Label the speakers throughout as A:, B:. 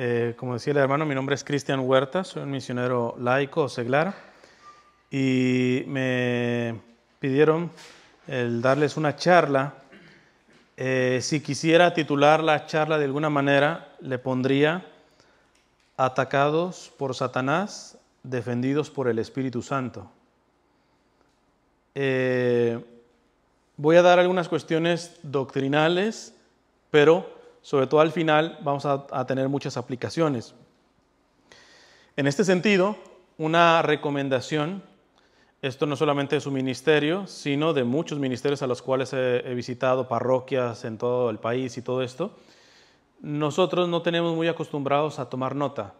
A: Eh, como decía el hermano, mi nombre es Cristian Huerta, soy un misionero laico seglar y me pidieron el darles una charla. Eh, si quisiera titular la charla de alguna manera, le pondría Atacados por Satanás, defendidos por el Espíritu Santo. Eh, voy a dar algunas cuestiones doctrinales, pero sobre todo al final, vamos a, tener muchas aplicaciones. En este sentido, una recomendación, esto no solamente de su ministerio, sino de muchos ministerios a los cuales he, visitado, parroquias en todo el país y todo esto, nosotros no tenemos muy acostumbrados a tomar nota.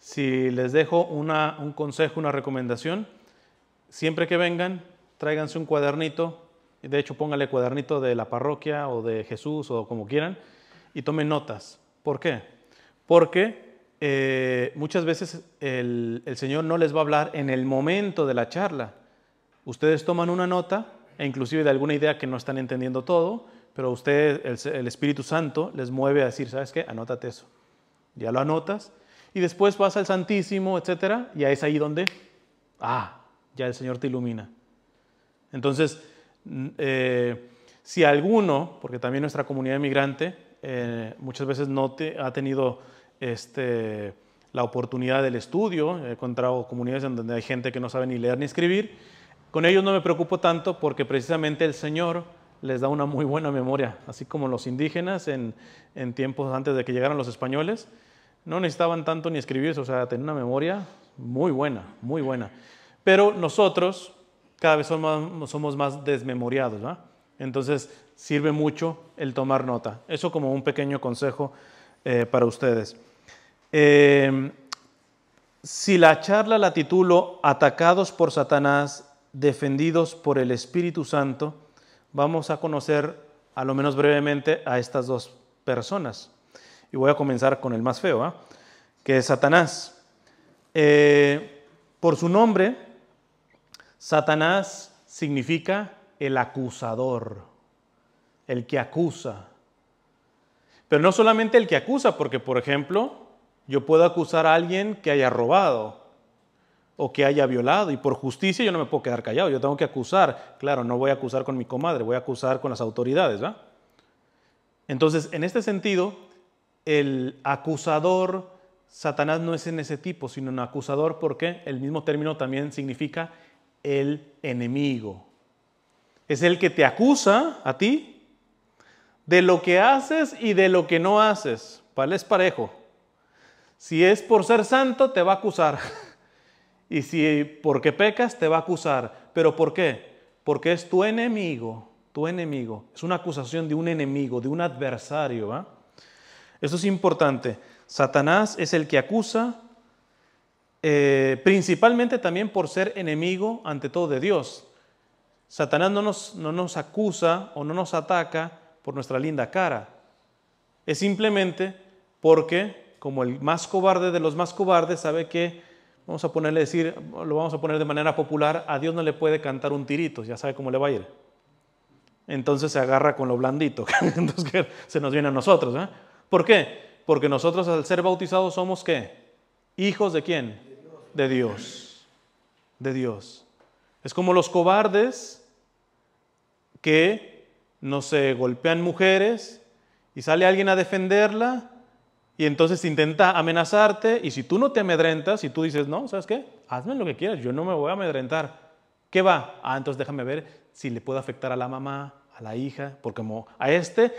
A: Si les dejo un consejo, una recomendación, siempre que vengan, tráiganse un cuadernito, de hecho póngale cuadernito de la parroquia o de Jesús o como quieran, y tomen notas. ¿Por qué? Porque eh, muchas veces el, Señor no les va a hablar en el momento de la charla. Ustedes toman una nota e inclusive de alguna idea que no están entendiendo todo, pero usted, el, Espíritu Santo, les mueve a decir, ¿sabes qué? Anótate eso. Ya lo anotas. Y después vas al Santísimo, etcétera, y es ahí donde, ah, ya el Señor te ilumina. Entonces, eh, si alguno, porque también nuestra comunidad migrante, eh, muchas veces no te, ha tenido este, la oportunidad del estudio. He encontrado comunidades en donde hay gente que no sabe ni leer ni escribir. Con ellos no me preocupo tanto porque precisamente el Señor les da una muy buena memoria, así como los indígenas en, tiempos antes de que llegaran los españoles. No necesitaban tanto ni escribir, o sea, tener una memoria muy buena, muy buena. Pero nosotros cada vez somos, más desmemoriados, Entonces, sirve mucho el tomar nota. Eso como un pequeño consejo eh, para ustedes. Em, si la charla la titulo Atacados por Satanás, defendidos por el Espíritu Santo, vamos a conocer a lo menos brevemente a estas dos personas. Y voy a comenzar con el más feo, ¿ah? que es Satanás. Eh, por su nombre, Satanás significa el acusador el que acusa. Pero no solamente el que acusa, porque por ejemplo, yo puedo acusar a alguien que haya robado o que haya violado, y por justicia yo no me puedo quedar callado, yo tengo que acusar. Claro, no voy a acusar con mi comadre, voy a acusar con las autoridades. ¿va? Entonces, en este sentido, el acusador, Satanás no es en ese tipo, sino un acusador porque el mismo término también significa el enemigo. Es el que te acusa a ti de lo que haces y de lo que no haces. ¿Vale? Es parejo. Si es por ser santo, te va a acusar. Y si porque pecas, te va a acusar. ¿Pero por qué? Porque es tu enemigo, tu enemigo. Es una acusación de un enemigo, de un adversario. Eso es importante. Satanás es el que acusa, eh, principalmente también por ser enemigo ante todo de Dios. Satanás no nos, no nos acusa o no nos ataca por nuestra linda cara. Es simplemente porque, como el más cobarde de los más cobardes, sabe que, vamos a ponerle decir, lo vamos a poner de manera popular, a Dios no le puede cantar un tirito, ya sabe cómo le va a ir. Entonces se agarra con lo blandito, que se nos viene a nosotros. ¿eh? ¿Por qué? Porque nosotros al ser bautizados somos qué? Hijos de quién? De Dios. De Dios. Es como los cobardes que no se golpean mujeres y sale alguien a defenderla y entonces intenta amenazarte y si tú no te amedrentas y tú dices, no, ¿sabes qué? Hazme lo que quieras, yo no me voy a amedrentar. ¿Qué va? Ah, entonces déjame ver si le puedo afectar a la mamá, a la hija, porque a este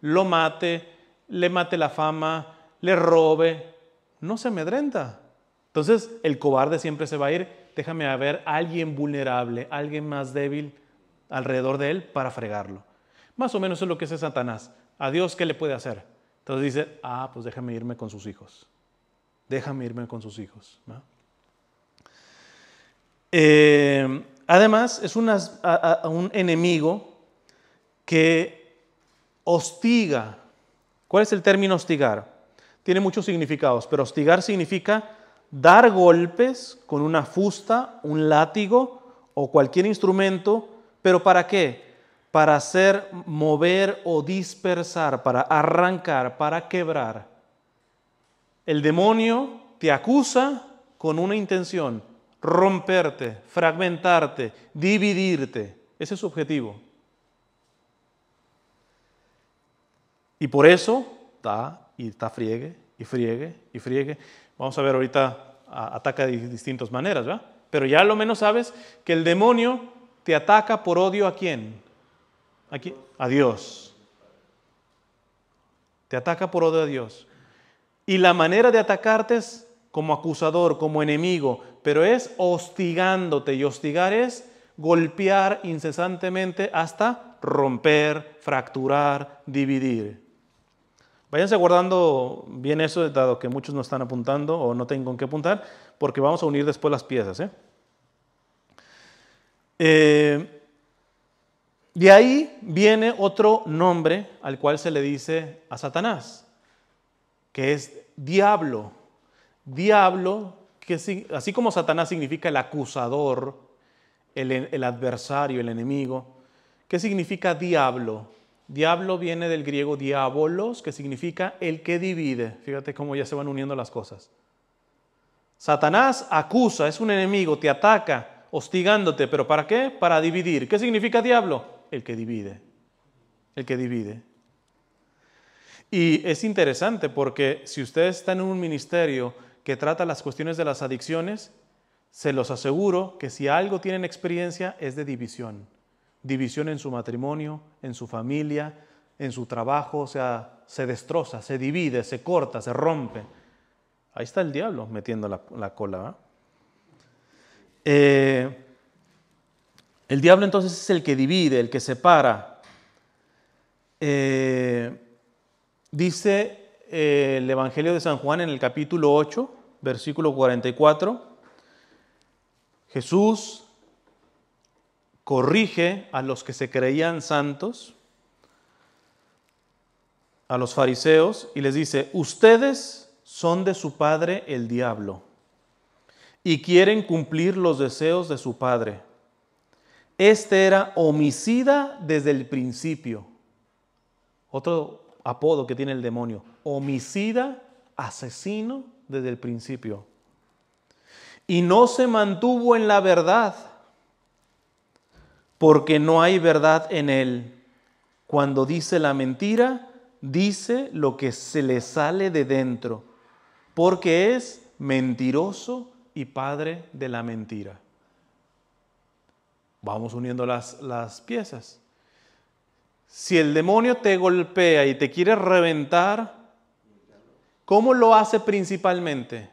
A: lo mate, le mate la fama, le robe, no se amedrenta. Entonces el cobarde siempre se va a ir, déjame ver a alguien vulnerable, alguien más débil alrededor de él para fregarlo. Más o menos es lo que es Satanás. ¿A Dios qué le puede hacer? Entonces dice, ah, pues déjame irme con sus hijos. Déjame irme con sus hijos. Eh, además, es un enemigo que hostiga. ¿Cuál es el término hostigar? Tiene muchos significados, pero hostigar significa dar golpes con una fusta, un látigo o cualquier instrumento, pero ¿para qué? para hacer mover o dispersar, para arrancar, para quebrar. El demonio te acusa con una intención, romperte, fragmentarte, dividirte. Ese es su objetivo. Y por eso está y está friegue y friegue y friegue. Vamos a ver ahorita ataca de distintas maneras, ¿verdad? Pero ya lo menos sabes que el demonio te ataca por odio a quién? Aquí, a Dios. Te ataca por odio a Dios. Y la manera de atacarte es como acusador, como enemigo, pero es hostigándote. Y hostigar es golpear incesantemente hasta romper, fracturar, dividir. Váyanse guardando bien eso, dado que muchos no están apuntando o no tienen con qué apuntar, porque vamos a unir después las piezas. ¿eh? eh de ahí viene otro nombre al cual se le dice a Satanás, que es diablo. Diablo, que así como Satanás significa el acusador, el, el adversario, el enemigo, ¿qué significa diablo? Diablo viene del griego diabolos, que significa el que divide. Fíjate cómo ya se van uniendo las cosas. Satanás acusa, es un enemigo, te ataca, hostigándote, pero ¿para qué? Para dividir. ¿Qué significa diablo? el que divide. El que divide. Y es interesante porque si ustedes están en un ministerio que trata las cuestiones de las adicciones, se los aseguro que si algo tienen experiencia es de división. División en su matrimonio, en su familia, en su trabajo, o sea, se destroza, se divide, se corta, se rompe. Ahí está el diablo metiendo la, cola. ¿eh? eh el diablo entonces es el que divide, el que separa. Eh, dice eh, el Evangelio de San Juan en el capítulo 8, versículo 44, Jesús corrige a los que se creían santos, a los fariseos, y les dice, ustedes son de su padre el diablo y quieren cumplir los deseos de su padre. Este era homicida desde el principio. Otro apodo que tiene el demonio. Homicida, asesino desde el principio. Y no se mantuvo en la verdad, porque no hay verdad en él. Cuando dice la mentira, dice lo que se le sale de dentro, porque es mentiroso y padre de la mentira. Vamos uniendo las, las piezas. Si el demonio te golpea y te quiere reventar, ¿cómo lo hace principalmente?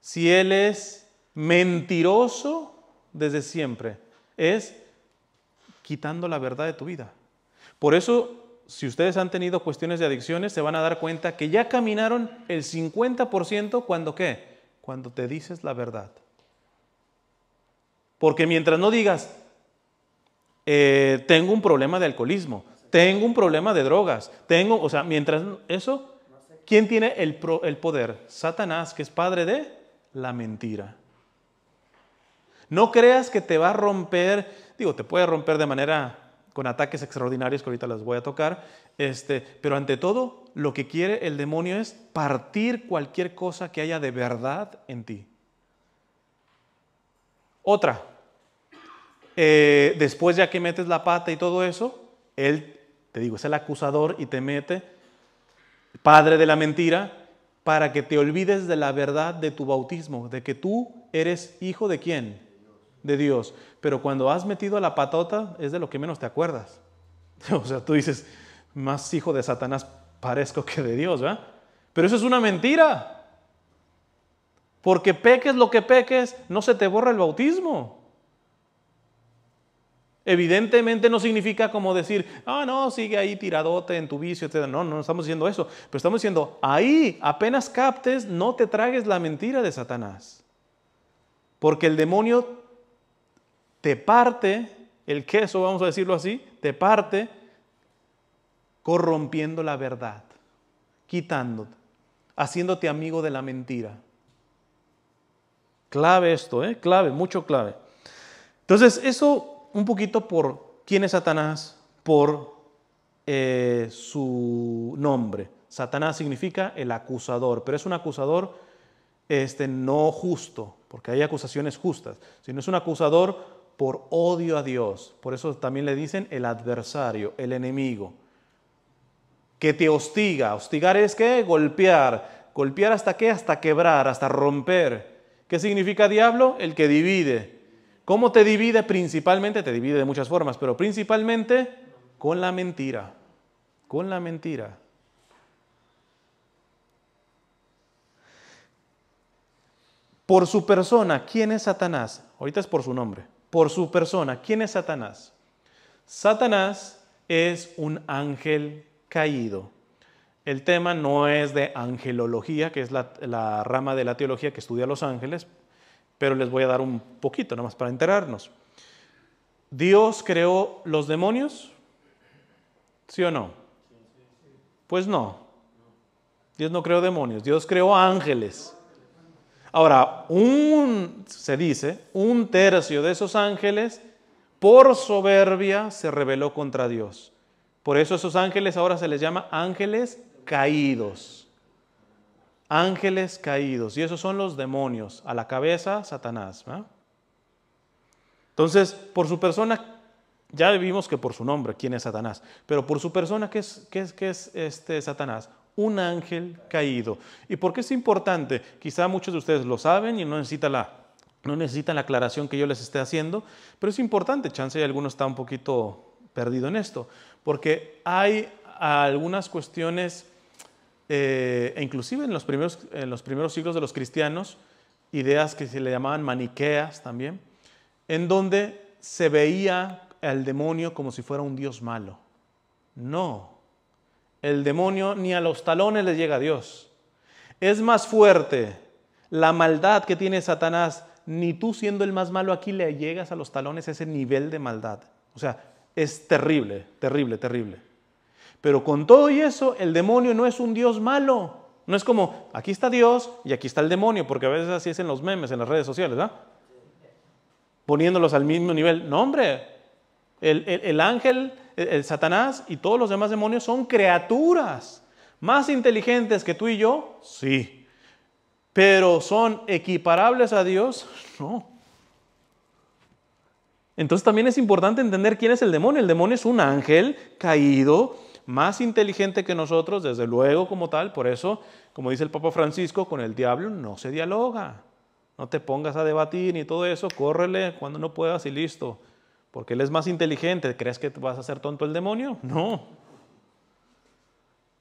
A: Si él es mentiroso desde siempre, es quitando la verdad de tu vida. Por eso, si ustedes han tenido cuestiones de adicciones, se van a dar cuenta que ya caminaron el 50% cuando qué? Cuando te dices la verdad. Porque mientras no digas, eh, tengo un problema de alcoholismo, tengo un problema de drogas, tengo, o sea, mientras eso, ¿quién tiene el, poder? Satanás, que es padre de la mentira. No creas que te va a romper, digo, te puede romper de manera con ataques extraordinarios que ahorita las voy a tocar, este, pero ante todo lo que quiere el demonio es partir cualquier cosa que haya de verdad en ti. Otra, eh, después ya que metes la pata y todo eso, él, te digo, es el acusador y te mete, padre de la mentira, para que te olvides de la verdad de tu bautismo, de que tú eres hijo de quién? De Dios. Pero cuando has metido la patota es de lo que menos te acuerdas. O sea, tú dices, más hijo de Satanás parezco que de Dios, ¿verdad? Pero eso es una mentira. Porque peques lo que peques, no se te borra el bautismo. Evidentemente no significa como decir, ah, no, sigue ahí tiradote en tu vicio, etc. No, no estamos diciendo eso. Pero estamos diciendo, ahí apenas captes, no te tragues la mentira de Satanás. Porque el demonio te parte, el queso, vamos a decirlo así, te parte corrompiendo la verdad, quitándote, haciéndote amigo de la mentira. Clave esto, ¿eh? clave, mucho clave. Entonces, eso un poquito por quién es Satanás, por eh, su nombre. Satanás significa el acusador, pero es un acusador este, no justo, porque hay acusaciones justas, sino es un acusador por odio a Dios. Por eso también le dicen el adversario, el enemigo, que te hostiga. Hostigar es qué? golpear, golpear hasta qué, hasta quebrar, hasta romper. ¿Qué significa diablo? El que divide, ¿Cómo te divide? Principalmente, te divide de muchas formas, pero principalmente con la mentira. Con la mentira. Por su persona, ¿quién es Satanás? Ahorita es por su nombre. Por su persona, ¿quién es Satanás? Satanás es un ángel caído. El tema no es de angelología, que es la, la rama de la teología que estudia a los ángeles, pero les voy a dar un poquito, nada más para enterarnos. ¿Dios creó los demonios? ¿Sí o no? Pues no. Dios no creó demonios, Dios creó ángeles. Ahora, un, se dice, un tercio de esos ángeles por soberbia se rebeló contra Dios. Por eso esos ángeles ahora se les llama ángeles caídos ángeles caídos, y esos son los demonios, a la cabeza Satanás. Entonces, por su persona, ya vimos que por su nombre, ¿quién es Satanás? Pero por su persona, ¿qué es, qué es, qué es este Satanás? Un ángel caído. ¿Y por qué es importante? Quizá muchos de ustedes lo saben y no necesitan la, no necesitan la aclaración que yo les esté haciendo, pero es importante, chance y alguno está un poquito perdido en esto, porque hay algunas cuestiones eh, e inclusive en los, primeros, en los primeros siglos de los cristianos, ideas que se le llamaban maniqueas también, en donde se veía al demonio como si fuera un dios malo. No, el demonio ni a los talones le llega a Dios. Es más fuerte la maldad que tiene Satanás, ni tú siendo el más malo aquí le llegas a los talones ese nivel de maldad. O sea, es terrible, terrible, terrible. Pero con todo y eso, el demonio no es un Dios malo. No es como, aquí está Dios y aquí está el demonio, porque a veces así es en los memes, en las redes sociales, ¿verdad? Poniéndolos al mismo nivel. No, hombre, el, ángel, el Satanás y todos los demás demonios son criaturas. Más inteligentes que tú y yo, sí. Pero son equiparables a Dios, no. Entonces también es importante entender quién es el demonio. El demonio es un ángel caído más inteligente que nosotros, desde luego como tal. Por eso, como dice el Papa Francisco, con el diablo no se dialoga. No te pongas a debatir ni todo eso, córrele cuando no puedas y listo. Porque él es más inteligente. ¿Crees que vas a ser tonto el demonio? No.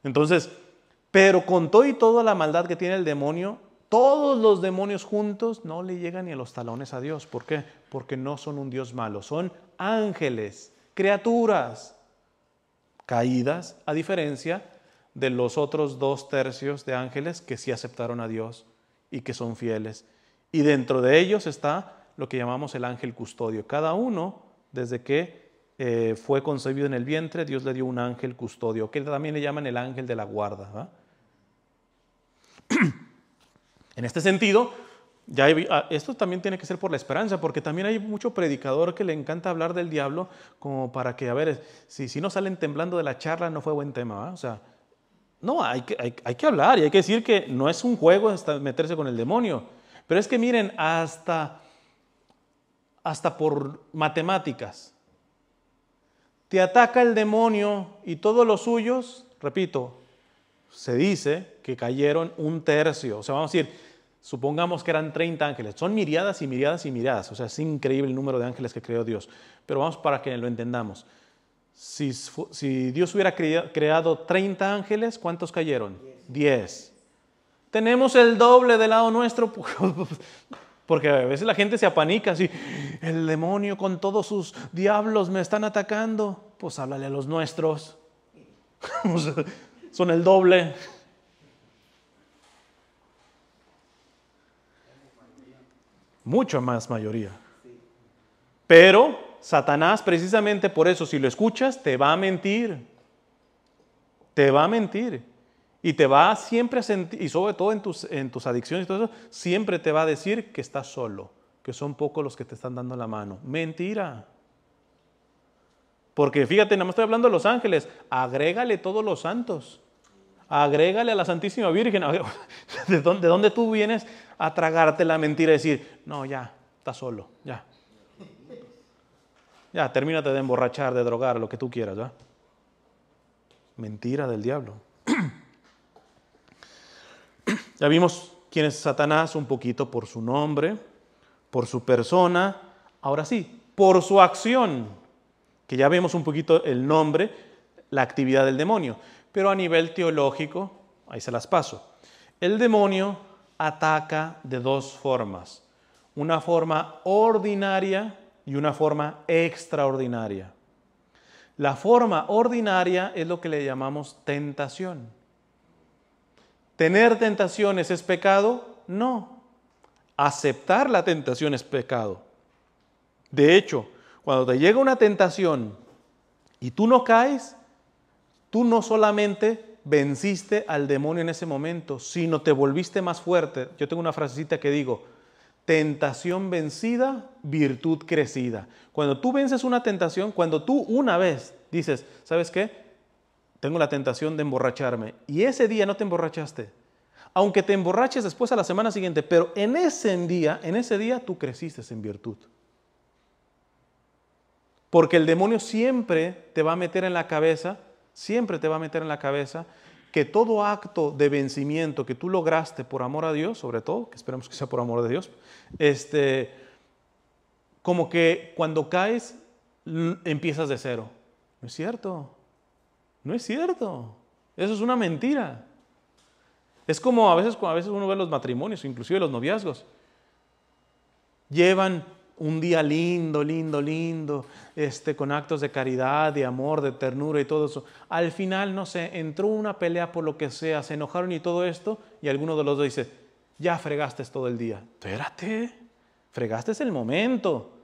A: Entonces, pero con todo y toda la maldad que tiene el demonio, todos los demonios juntos no le llegan ni a los talones a Dios. ¿Por qué? Porque no son un Dios malo, son ángeles, criaturas caídas, a diferencia de los otros dos tercios de ángeles que sí aceptaron a Dios y que son fieles. Y dentro de ellos está lo que llamamos el ángel custodio. Cada uno, desde que eh, fue concebido en el vientre, Dios le dio un ángel custodio, que también le llaman el ángel de la guarda. En este sentido, Ah, esto también tiene que ser por la esperanza, porque también hay mucho predicador que le encanta hablar del diablo como para que, a ver, si, si no salen temblando de la charla no fue buen tema, o sea, no, hay que, hay, que hablar y hay que decir que no es un juego meterse con el demonio. Pero es que miren, hasta, hasta por matemáticas, te ataca el demonio y todos los suyos, repito, se dice que cayeron un tercio, o sea, vamos a decir, Supongamos que eran 30 ángeles. Son miriadas y miriadas y miriadas. O sea, es increíble el número de ángeles que creó Dios. Pero vamos para que lo entendamos. Si, si Dios hubiera creado 30 ángeles, ¿cuántos cayeron? 10. Tenemos el doble del lado nuestro. Porque a veces la gente se apanica así. El demonio con todos sus diablos me están atacando. Pues háblale a los nuestros. son el doble. Mucha más mayoría. Pero Satanás precisamente por eso, si lo escuchas, te va a mentir. Te va a mentir. Y te va siempre a sentir, y sobre todo en tus, en tus adicciones y todo eso, siempre te va a decir que estás solo, que son pocos los que te están dando la mano. Mentira. Porque fíjate, nada más estoy hablando de los ángeles. Agrégale todos los santos agrégale a la Santísima Virgen. ¿De dónde, tú vienes a tragarte la mentira y decir, no, ya, está solo, ya? Ya, termínate de emborrachar, de drogar, lo que tú quieras, ¿ya? Mentira del diablo. ya vimos quién es Satanás un poquito por su nombre, por su persona, ahora sí, por su acción, que ya vemos un poquito el nombre, la actividad del demonio. Pero a nivel teológico, ahí se las paso. El demonio ataca de dos formas, una forma ordinaria y una forma extraordinaria. La forma ordinaria es lo que le llamamos tentación. ¿Tener tentaciones es pecado? No. Aceptar la tentación es pecado. De hecho, cuando te llega una tentación y tú no caes, tú no solamente venciste al demonio en ese momento, sino te volviste más fuerte. Yo tengo una frasecita que digo, tentación vencida, virtud crecida. Cuando tú vences una tentación, cuando tú una vez dices, ¿sabes qué? Tengo la tentación de emborracharme y ese día no te emborrachaste. Aunque te emborraches después a la semana siguiente, pero en ese día, en ese día tú creciste en virtud. Porque el demonio siempre te va a meter en la cabeza siempre te va a meter en la cabeza que todo acto de vencimiento que tú lograste por amor a Dios, sobre todo, que esperemos que sea por amor de Dios, este, como que cuando caes empiezas de cero. No es cierto. No es cierto. Eso es una mentira. Es como a veces, a veces uno ve los matrimonios, inclusive los noviazgos. Llevan un día lindo, lindo, lindo, este, con actos de caridad, de amor, de ternura y todo eso. Al final, no sé, entró una pelea por lo que sea, se enojaron y todo esto, y alguno de los dos dice, ya fregaste todo el día. Espérate, fregaste el momento.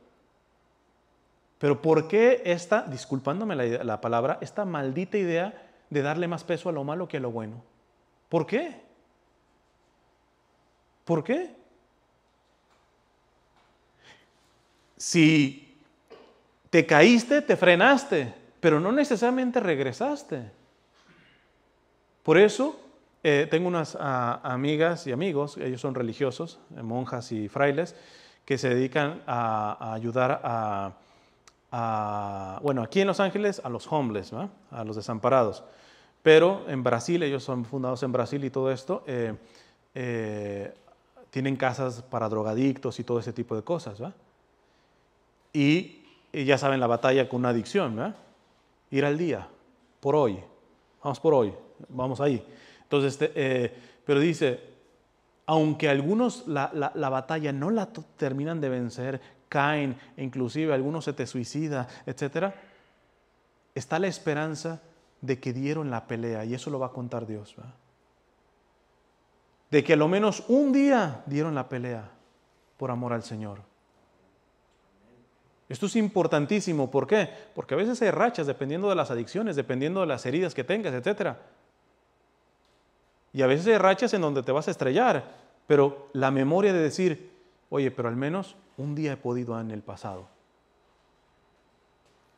A: Pero ¿por qué esta, disculpándome la, la palabra, esta maldita idea de darle más peso a lo malo que a lo bueno? ¿Por qué? ¿Por qué? Si te caíste, te frenaste, pero no necesariamente regresaste. Por eso, eh, tengo unas ah, amigas y amigos, ellos son religiosos, eh, monjas y frailes, que se dedican a, ayudar a, bueno, aquí en Los Ángeles, a los homeless, a los desamparados. Pero en Brasil, ellos son fundados en Brasil y todo esto, eh, tienen casas para drogadictos y todo ese tipo de cosas. ¿va? Y, ya saben la batalla con una adicción, ¿verdad? Ir al día, por hoy, vamos por hoy, vamos ahí. Entonces, este, eh, pero dice, aunque algunos la, batalla no la terminan de vencer, caen, e inclusive algunos se te suicida, etc., está la esperanza de que dieron la pelea y eso lo va a contar Dios. De que al menos un día dieron la pelea por amor al Señor. Esto es importantísimo. ¿Por qué? Porque a veces hay rachas dependiendo de las adicciones, dependiendo de las heridas que tengas, etc. Y a veces hay rachas en donde te vas a estrellar, pero la memoria de decir, oye, pero al menos un día he podido en el pasado.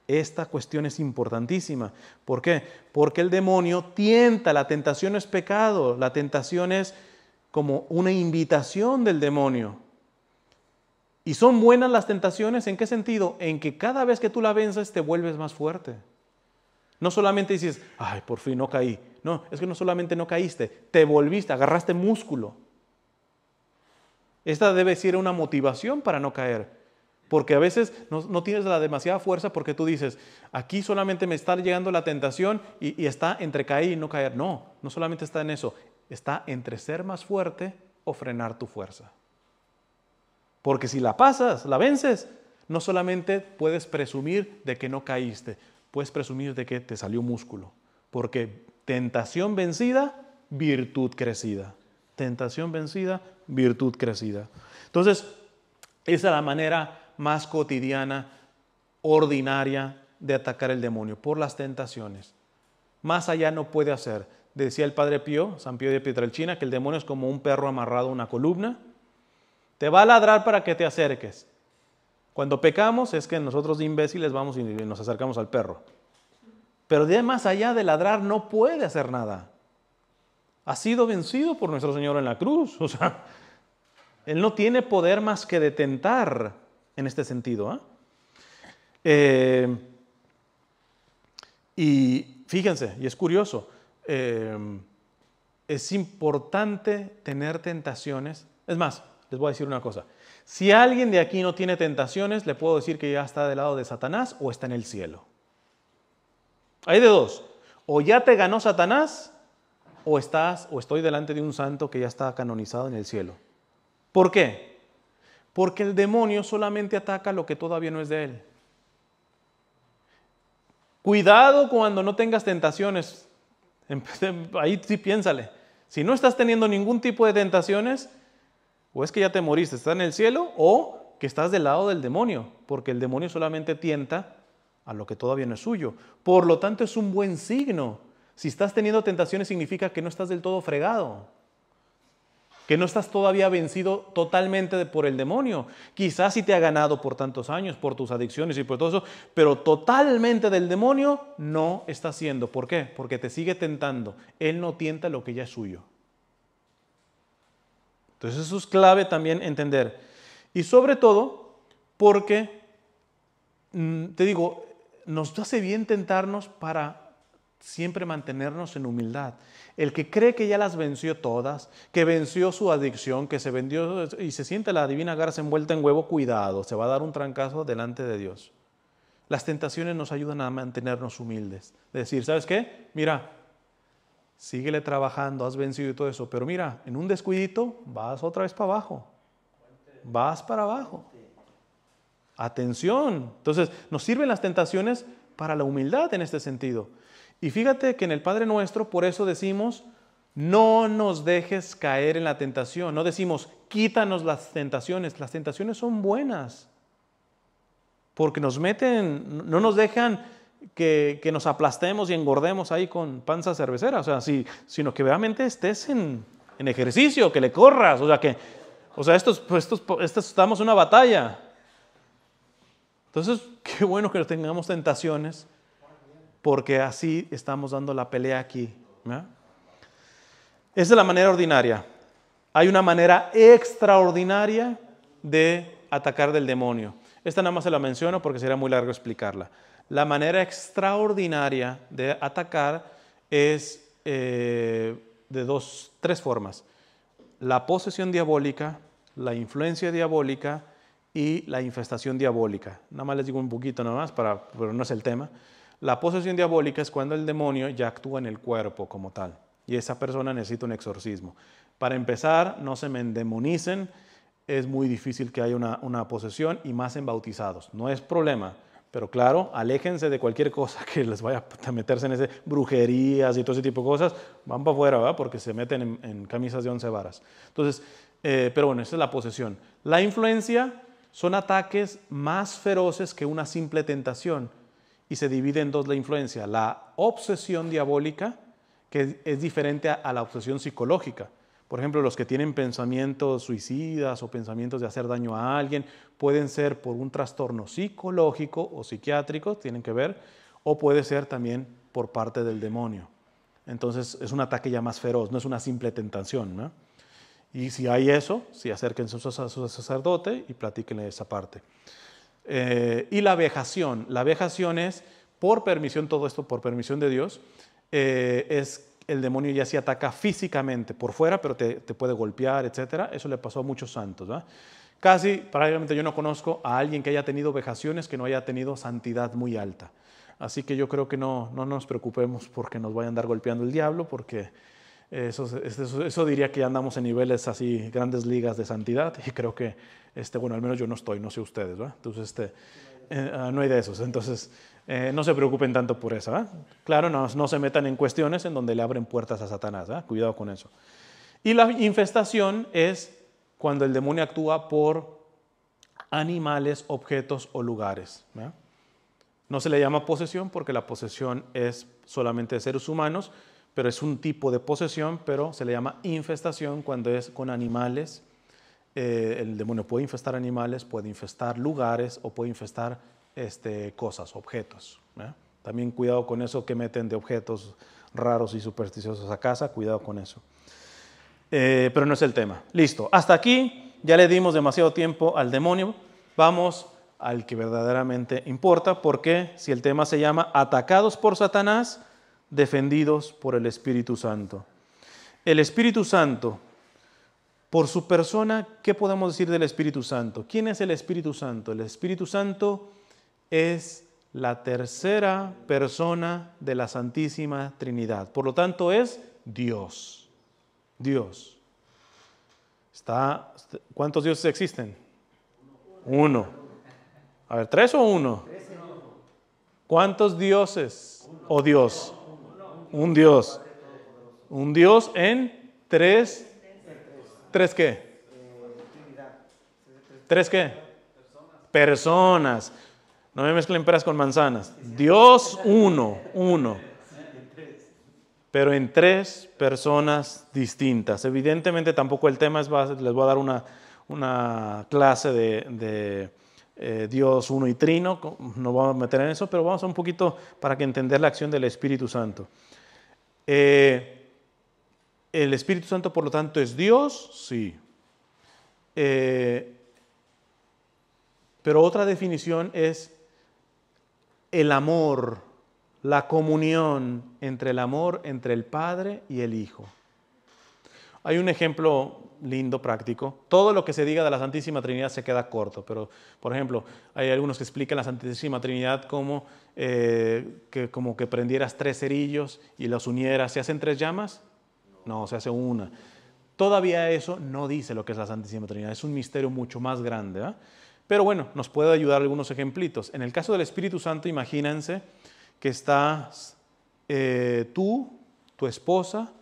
A: Esta cuestión es importantísima. ¿Por qué? Porque el demonio tienta, la tentación es pecado, la tentación es como una invitación del demonio y son buenas las tentaciones, ¿en qué sentido? En que cada vez que tú la vences te vuelves más fuerte. No solamente dices, ay, por fin no caí. No, es que no solamente no caíste, te volviste, agarraste músculo. Esta debe ser una motivación para no caer. Porque a veces no, tienes la demasiada fuerza porque tú dices, aquí solamente me está llegando la tentación y, está entre caer y no caer. No, no solamente está en eso, está entre ser más fuerte o frenar tu fuerza. Porque si la pasas, la vences, no solamente puedes presumir de que no caíste, puedes presumir de que te salió músculo. Porque tentación vencida, virtud crecida. Tentación vencida, virtud crecida. Entonces, esa es la manera más cotidiana, ordinaria de atacar el demonio, por las tentaciones. Más allá no puede hacer. Decía el Padre Pío, San Pío de Pietrelchina, que el demonio es como un perro amarrado a una columna te va a ladrar para que te acerques. Cuando pecamos es que nosotros de imbéciles vamos y nos acercamos al perro. Pero de más allá de ladrar no puede hacer nada. Ha sido vencido por nuestro Señor en la cruz. O sea, Él no tiene poder más que de tentar en este sentido. ¿ah? Eh, y fíjense, y es curioso, eh, es importante tener tentaciones. Es más, les voy a decir una cosa. Si alguien de aquí no tiene tentaciones, le puedo decir que ya está del lado de Satanás o está en el cielo. Hay de dos. O ya te ganó Satanás o estás o estoy delante de un santo que ya está canonizado en el cielo. ¿Por qué? Porque el demonio solamente ataca lo que todavía no es de él. Cuidado cuando no tengas tentaciones. Ahí sí piénsale. Si no estás teniendo ningún tipo de tentaciones, o es que ya te moriste, estás en el cielo, o que estás del lado del demonio, porque el demonio solamente tienta a lo que todavía no es suyo. Por lo tanto, es un buen signo. Si estás teniendo tentaciones, significa que no estás del todo fregado, que no estás todavía vencido totalmente por el demonio. Quizás si sí te ha ganado por tantos años, por tus adicciones y por todo eso, pero totalmente del demonio no está siendo. ¿Por qué? Porque te sigue tentando. Él no tienta lo que ya es suyo. Entonces eso es clave también entender. Y sobre todo porque, mm, te digo, nos hace bien tentarnos para siempre mantenernos en humildad. El que cree que ya las venció todas, que venció su adicción, que se vendió y se siente la divina garza envuelta en huevo, cuidado, se va a dar un trancazo delante de Dios. Las tentaciones nos ayudan a mantenernos humildes. decir, ¿sabes qué? Mira, síguele trabajando, has vencido y todo eso, pero mira, en un descuidito vas otra vez para abajo, vas para abajo. Atención. Entonces, nos sirven las tentaciones para la humildad en este sentido. Y fíjate que en el Padre Nuestro, por eso decimos, no nos dejes caer en la tentación. No decimos, quítanos las tentaciones. Las tentaciones son buenas. Porque nos meten, no nos dejan que, nos aplastemos y engordemos ahí con panza cervecera, o sino que realmente estés en, en, ejercicio, que le corras, o sea, que, o sea, pues, estamos en una batalla. Entonces, qué bueno que tengamos tentaciones, porque así estamos dando la pelea aquí. Esa es la manera ordinaria. Hay una manera extraordinaria de atacar del demonio. Esta nada más se la menciono porque sería muy largo explicarla la manera extraordinaria de atacar es eh, de dos, tres formas. La posesión diabólica, la influencia diabólica y la infestación diabólica. Nada más les digo un poquito nada más, pero no es el tema. La posesión diabólica es cuando el demonio ya actúa en el cuerpo como tal y esa persona necesita un exorcismo. Para empezar, no se me endemonicen, es muy difícil que haya una, una posesión y más en bautizados. No es problema pero claro, aléjense de cualquier cosa que les vaya a meterse en ese, brujerías y todo ese tipo de cosas, van para afuera, ¿verdad? Porque se meten en, camisas de once varas. Entonces, eh, pero bueno, esa es la posesión. La influencia son ataques más feroces que una simple tentación y se divide en dos la influencia, la obsesión diabólica, que es diferente a la obsesión psicológica. Por ejemplo, los que tienen pensamientos suicidas o pensamientos de hacer daño a alguien pueden ser por un trastorno psicológico o psiquiátrico, tienen que ver, o puede ser también por parte del demonio. Entonces es un ataque ya más feroz, no es una simple tentación. Y si hay eso, si acérquense a su sacerdote y platíquenle esa parte. Eh, y la vejación. La vejación es, por permisión, todo esto por permisión de Dios, eh, es es el demonio ya se ataca físicamente por fuera, pero te, te puede golpear, etcétera. Eso le pasó a muchos santos. Casi, prácticamente yo no conozco a alguien que haya tenido vejaciones que no haya tenido santidad muy alta. Así que yo creo que no, no nos preocupemos porque nos vaya a andar golpeando el diablo, porque eso, eso, diría que andamos en niveles así, grandes ligas de santidad, y creo que, este, bueno, al menos yo no estoy, no sé ustedes, Entonces, este, eh, ah, no hay de esos. Entonces, eh, no se preocupen tanto por eso. ¿ah? Claro, no, se metan en cuestiones en donde le abren puertas a Satanás. ¿ah? Cuidado con eso. Y la infestación es cuando el demonio actúa por animales, objetos o lugares. ¿ah? No se le llama posesión porque la posesión es solamente de seres humanos, pero es un tipo de posesión, pero se le llama infestación cuando es con animales. Eh, el demonio puede infestar animales, puede infestar lugares o puede infestar este, cosas, objetos. También cuidado con eso que meten de objetos raros y supersticiosos a casa, cuidado con eso. Eh, pero no es el tema. Listo, hasta aquí ya le dimos demasiado tiempo al demonio. Vamos al que verdaderamente importa, porque si el tema se llama atacados por Satanás, defendidos por el Espíritu Santo. El Espíritu Santo, por su persona, ¿qué podemos decir del Espíritu Santo? ¿Quién es el Espíritu Santo? El Espíritu Santo es la tercera persona de la Santísima Trinidad. Por lo tanto, es Dios. Dios. Está, ¿Cuántos dioses existen? Uno. A ver, ¿tres o uno? ¿Cuántos dioses o Dios? Un Dios. Un Dios en tres. ¿Tres qué? ¿Tres qué? Personas. No me mezclen peras con manzanas. Dios uno, uno. Pero en tres personas distintas. Evidentemente tampoco el tema es, les voy a dar una, clase de, eh, Dios uno y trino, no vamos a meter en eso, pero vamos a un poquito para que entender la acción del Espíritu Santo. Eh, el Espíritu Santo, por lo tanto, es Dios, sí. Eh, pero otra definición es el amor, la comunión entre el amor entre el Padre y el Hijo. Hay un ejemplo lindo, práctico. Todo lo que se diga de la Santísima Trinidad se queda corto, pero por ejemplo, hay algunos que explican la Santísima Trinidad como, eh, que, como que prendieras tres cerillos y los unieras. ¿Se hacen tres llamas? No, se hace una. Todavía eso no dice lo que es la Santísima Trinidad. Es un misterio mucho más grande. ¿ah? Pero bueno, nos puede ayudar algunos ejemplitos. En el caso del Espíritu Santo, imagínense que estás eh, tú, tu esposa,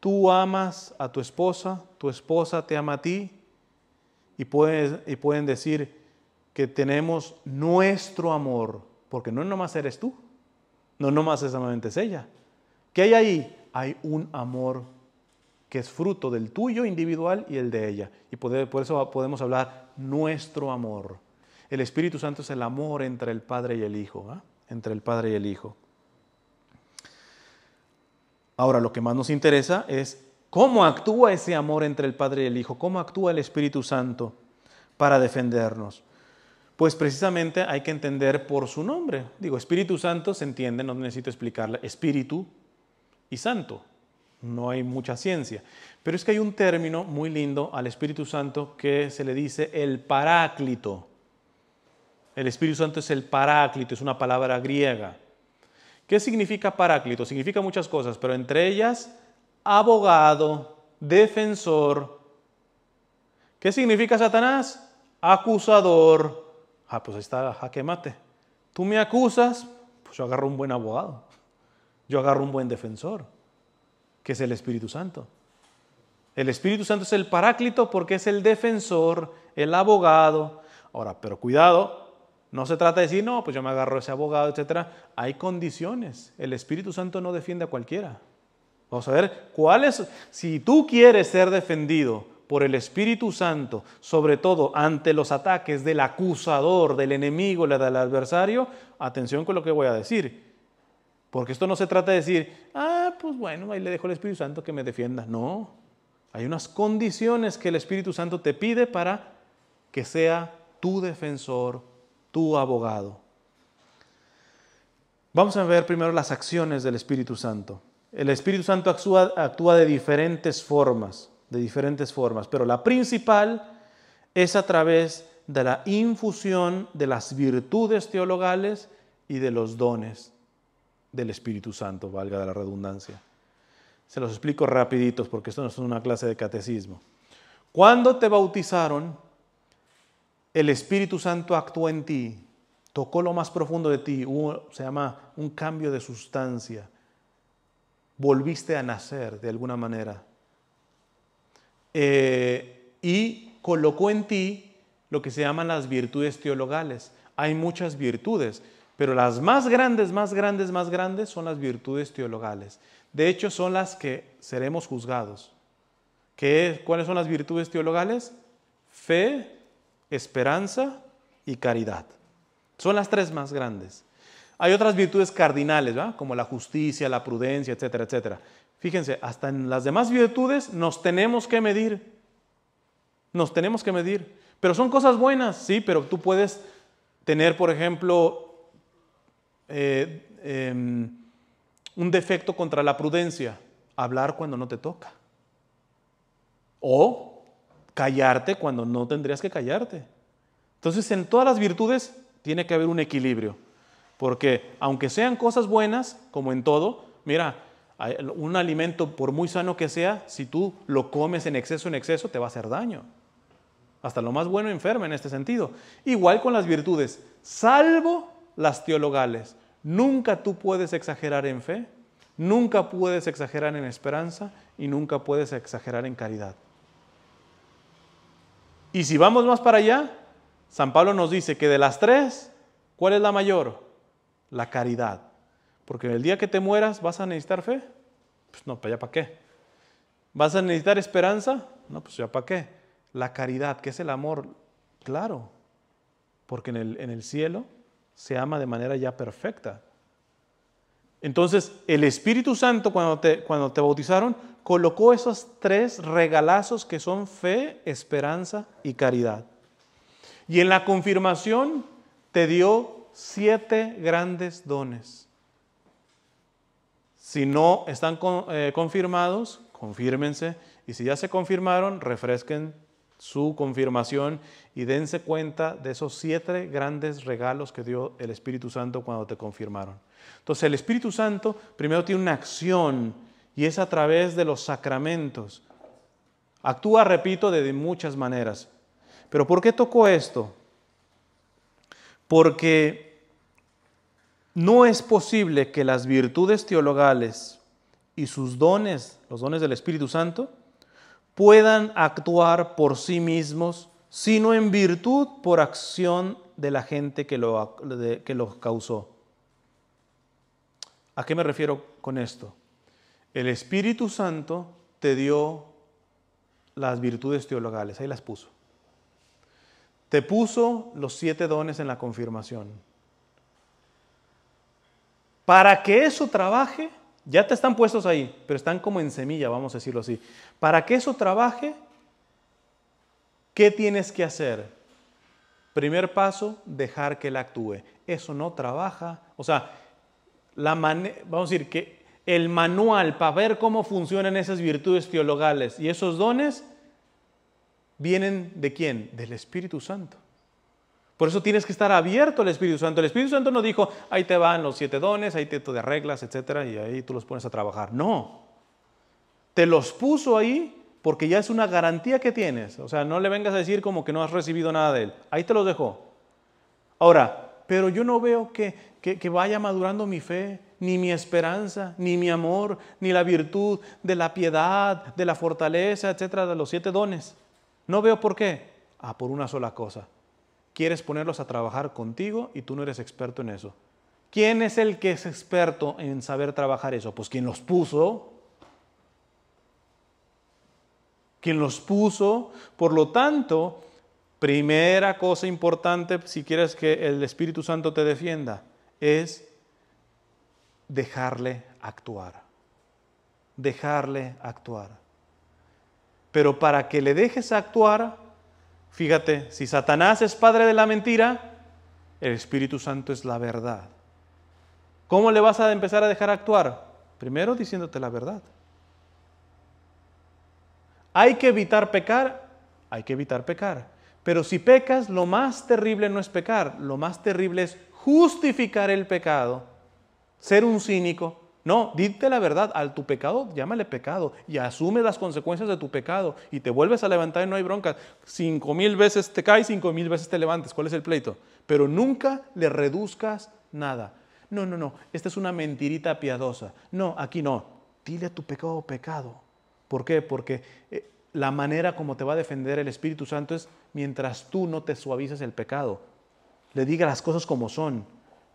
A: tú amas a tu esposa, tu esposa te ama a ti, y, y pueden decir que tenemos nuestro amor, porque no nomás eres tú, no nomás exactamente es ella. ¿Qué hay ahí? Hay un amor que es fruto del tuyo individual y el de ella. Y por eso podemos hablar nuestro amor. El Espíritu Santo es el amor entre el Padre y el Hijo, ¿ah? entre el Padre y el Hijo. Ahora, lo que más nos interesa es cómo actúa ese amor entre el Padre y el Hijo, cómo actúa el Espíritu Santo para defendernos. Pues precisamente hay que entender por su nombre. Digo, Espíritu Santo se entiende, no necesito explicarle, Espíritu y Santo. No hay mucha ciencia. Pero es que hay un término muy lindo al Espíritu Santo que se le dice el paráclito. El Espíritu Santo es el paráclito, es una palabra griega. ¿Qué significa paráclito? Significa muchas cosas, pero entre ellas abogado, defensor. ¿Qué significa Satanás? Acusador. Ah, pues ahí está jaque mate. Tú me acusas, pues yo agarro un buen abogado. Yo agarro un buen defensor, que es el Espíritu Santo. El Espíritu Santo es el paráclito porque es el defensor, el abogado. Ahora, pero cuidado, no se trata de decir, no, pues yo me agarro ese abogado, etc. Hay condiciones. El Espíritu Santo no defiende a cualquiera. Vamos a ver cuáles. si tú quieres ser defendido por el Espíritu Santo, sobre todo ante los ataques del acusador, del enemigo, del adversario, atención con lo que voy a decir. Porque esto no se trata de decir, ah, pues bueno, ahí le dejo el Espíritu Santo que me defienda. No, hay unas condiciones que el Espíritu Santo te pide para que sea tu defensor, tu abogado. Vamos a ver primero las acciones del Espíritu Santo. El Espíritu Santo actúa, de diferentes formas, de diferentes formas, pero la principal es a través de la infusión de las virtudes teologales y de los dones del Espíritu Santo, valga de la redundancia. Se los explico rapiditos porque esto no es una clase de catecismo. Cuando te bautizaron, el Espíritu Santo actuó en ti, tocó lo más profundo de ti, se llama un cambio de sustancia. Volviste a nacer de alguna manera. Eh, y colocó en ti lo que se llaman las virtudes teologales. Hay muchas virtudes. Pero las más grandes, más grandes, más grandes son las virtudes teologales. De hecho, son las que seremos juzgados. ¿Qué, ¿Cuáles son las virtudes teologales? Fe, esperanza y caridad. Son las tres más grandes. Hay otras virtudes cardinales, como la justicia, la prudencia, etcétera, etcétera. Fíjense, hasta en las demás virtudes nos tenemos que medir. Nos tenemos que medir. Pero son cosas buenas, sí, pero tú puedes tener, por ejemplo, eh, em, un defecto contra la prudencia, hablar cuando no te toca. O callarte cuando no tendrías que callarte. Entonces, en todas las virtudes tiene que haber un equilibrio. Porque aunque sean cosas buenas, como en todo, mira, un alimento, por muy sano que sea, si tú lo comes en exceso, en exceso, te va a hacer daño. Hasta lo más bueno enferma en este sentido. Igual con las virtudes, salvo las teologales. Nunca tú puedes exagerar en fe, nunca puedes exagerar en esperanza y nunca puedes exagerar en caridad. Y si vamos más para allá, San Pablo nos dice que de las tres, ¿cuál es la mayor? La caridad. Porque el día que te mueras, ¿vas a necesitar fe? Pues no, pues ya para qué. ¿Vas a necesitar esperanza? No, pues ya para qué. La caridad, que es el amor, claro. Porque en el cielo se ama de manera ya perfecta. Entonces, el Espíritu Santo, cuando te, cuando te bautizaron, colocó esos tres regalazos que son fe, esperanza y caridad. Y en la confirmación te dio siete grandes dones. Si no están eh, confirmados, confírmense. Y si ya se confirmaron, refresquen su confirmación y dense cuenta de esos siete grandes regalos que dio el Espíritu Santo cuando te confirmaron. Entonces el Espíritu Santo primero tiene una acción y es a través de los sacramentos. Actúa, repito, de muchas maneras. Pero ¿por qué tocó esto? Porque no es posible que las virtudes teologales y sus dones, los dones del Espíritu Santo, puedan actuar por sí mismos, sino en virtud por acción de la gente que, lo, que los causó. ¿A qué me refiero con esto? El Espíritu Santo te dio las virtudes teologales, ahí las puso. Te puso los siete dones en la confirmación. Para que eso trabaje, ya te están puestos ahí, pero están como en semilla, vamos a decirlo así. Para que eso trabaje, ¿qué tienes que hacer? Primer paso, dejar que él actúe. Eso no trabaja. O sea, la vamos a decir que el manual para ver cómo funcionan esas virtudes teologales y esos dones vienen de quién? Del Espíritu Santo. Por eso tienes que estar abierto al Espíritu Santo. El Espíritu Santo no dijo, ahí te van los siete dones, ahí te, arreglas, etcétera, y ahí tú los pones a trabajar. No. Te los puso ahí porque ya es una garantía que tienes. O sea, no le vengas a decir como que no has recibido nada de Él. Ahí te los dejó. Ahora, pero yo no veo que, que, vaya madurando mi fe, ni mi esperanza, ni mi amor, ni la virtud de la piedad, de la fortaleza, etcétera, de los siete dones. No veo por qué. Ah, por una sola cosa, quieres ponerlos a trabajar contigo y tú no eres experto en eso. ¿Quién es el que es experto en saber trabajar eso? Pues quien los puso. Quien los puso. Por lo tanto, primera cosa importante, si quieres que el Espíritu Santo te defienda, es dejarle actuar. Dejarle actuar. Pero para que le dejes actuar, Fíjate, si Satanás es padre de la mentira, el Espíritu Santo es la verdad. ¿Cómo le vas a empezar a dejar actuar? Primero diciéndote la verdad. Hay que evitar pecar, hay que evitar pecar. Pero si pecas, lo más terrible no es pecar, lo más terrible es justificar el pecado, ser un cínico, no, dite la verdad al tu pecado, llámale pecado y asume las consecuencias de tu pecado y te vuelves a levantar y no hay bronca. Cinco mil veces te caes, cinco mil veces te levantes. ¿Cuál es el pleito? Pero nunca le reduzcas nada. No, no, no, esta es una mentirita piadosa. No, aquí no. Dile a tu pecado pecado. ¿Por qué? Porque eh, la manera como te va a defender el Espíritu Santo es mientras tú no te suavices el pecado. Le diga las cosas como son.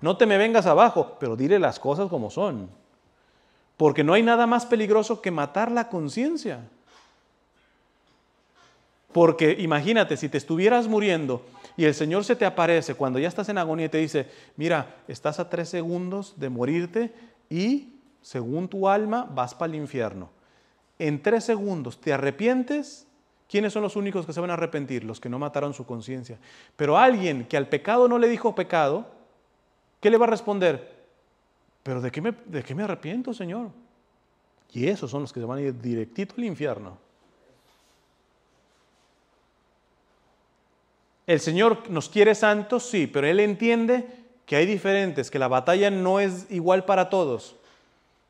A: No te me vengas abajo, pero dile las cosas como son. Porque no hay nada más peligroso que matar la conciencia. Porque imagínate, si te estuvieras muriendo y el Señor se te aparece cuando ya estás en agonía y te dice, mira, estás a tres segundos de morirte y según tu alma vas para el infierno. En tres segundos te arrepientes. ¿Quiénes son los únicos que se van a arrepentir? Los que no mataron su conciencia. Pero alguien que al pecado no le dijo pecado, ¿qué le va a responder? Pero ¿de qué, me, ¿de me arrepiento, Señor? Y esos son los que se van a ir directito al infierno. El Señor nos quiere santos, sí, pero Él entiende que hay diferentes, que la batalla no es igual para todos.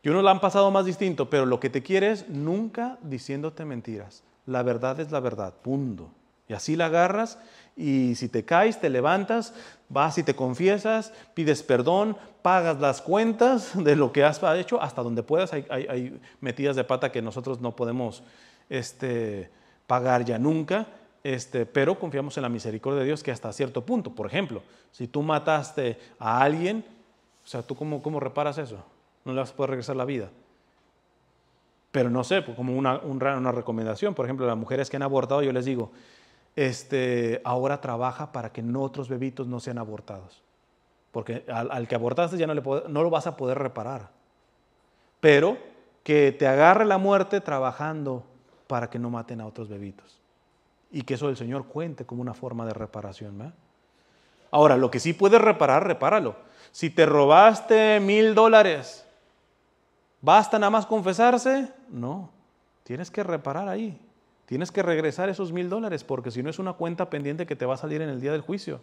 A: Y unos la han pasado más distinto, pero lo que te quiere es nunca diciéndote mentiras. La verdad es la verdad, punto. Y así la agarras y si te caes, te levantas, vas y te confiesas, pides perdón, pagas las cuentas de lo que has hecho hasta donde puedas. Hay, metidas de pata que nosotros no podemos este, pagar ya nunca, este, pero confiamos en la misericordia de Dios que hasta cierto punto. Por ejemplo, si tú mataste a alguien, o sea, ¿tú cómo, cómo reparas eso? No le vas a poder regresar la vida. Pero no sé, pues, como una, una recomendación, por ejemplo, las mujeres que han abortado, yo les digo, este, ahora trabaja para que no otros bebitos no sean abortados. Porque al, que abortaste ya no, lo vas a poder reparar. Pero que te agarre la muerte trabajando para que no maten a otros bebitos. Y que eso el Señor cuente como una forma de reparación. Ahora, lo que sí puedes reparar, repáralo. Si te robaste mil dólares, ¿basta nada más confesarse? No, tienes que reparar ahí. Tienes que regresar esos mil dólares porque si no es una cuenta pendiente que te va a salir en el día del juicio.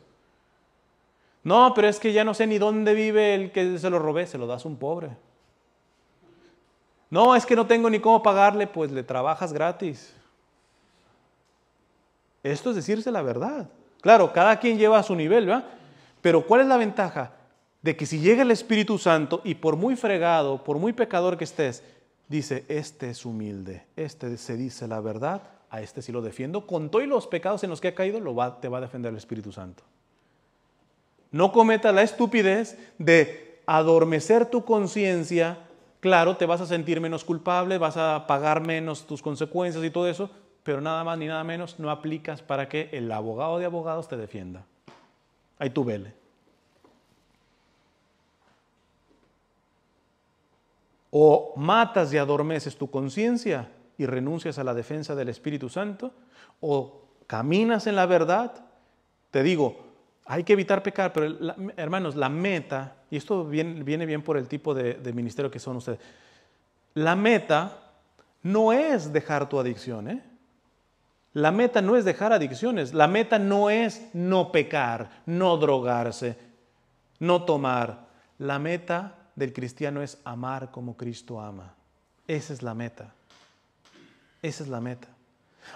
A: No, pero es que ya no sé ni dónde vive el que se lo robé, se lo das a un pobre. No, es que no tengo ni cómo pagarle, pues le trabajas gratis. Esto es decirse la verdad. Claro, cada quien lleva a su nivel, ¿verdad? Pero ¿cuál es la ventaja? De que si llega el Espíritu Santo y por muy fregado, por muy pecador que estés, dice, este es humilde, este se dice la verdad a este sí lo defiendo, con todos los pecados en los que ha caído, lo va, te va a defender el Espíritu Santo. No cometa la estupidez de adormecer tu conciencia. Claro, te vas a sentir menos culpable, vas a pagar menos tus consecuencias y todo eso, pero nada más ni nada menos no aplicas para que el abogado de abogados te defienda. Ahí tú vele. O matas y adormeces tu conciencia y renuncias a la defensa del Espíritu Santo, o caminas en la verdad, te digo, hay que evitar pecar, pero hermanos, la meta, y esto viene, bien por el tipo de, ministerio que son ustedes, la meta no es dejar tu adicción, ¿eh? La meta no es dejar adicciones, la meta no es no pecar, no drogarse, no tomar. La meta del cristiano es amar como Cristo ama. Esa es la meta. Esa es la meta.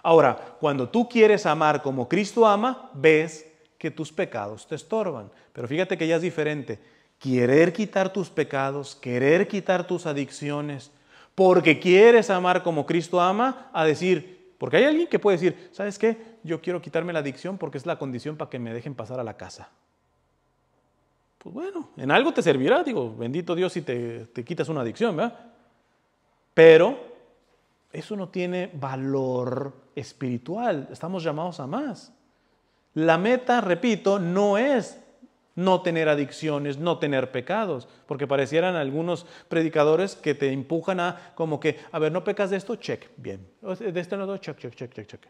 A: Ahora, cuando tú quieres amar como Cristo ama, ves que tus pecados te estorban. Pero fíjate que ya es diferente. Querer quitar tus pecados, querer quitar tus adicciones, porque quieres amar como Cristo ama, a decir, porque hay alguien que puede decir, ¿sabes qué? Yo quiero quitarme la adicción porque es la condición para que me dejen pasar a la casa. Pues bueno, en algo te servirá, digo, bendito Dios si te, quitas una adicción, ¿verdad? Pero eso no tiene valor espiritual. Estamos llamados a más. La meta, repito, no es no tener adicciones, no tener pecados, porque parecieran algunos predicadores que te empujan a como que, a ver, no pecas de esto, check, bien. De este no, check, check, check, check, check.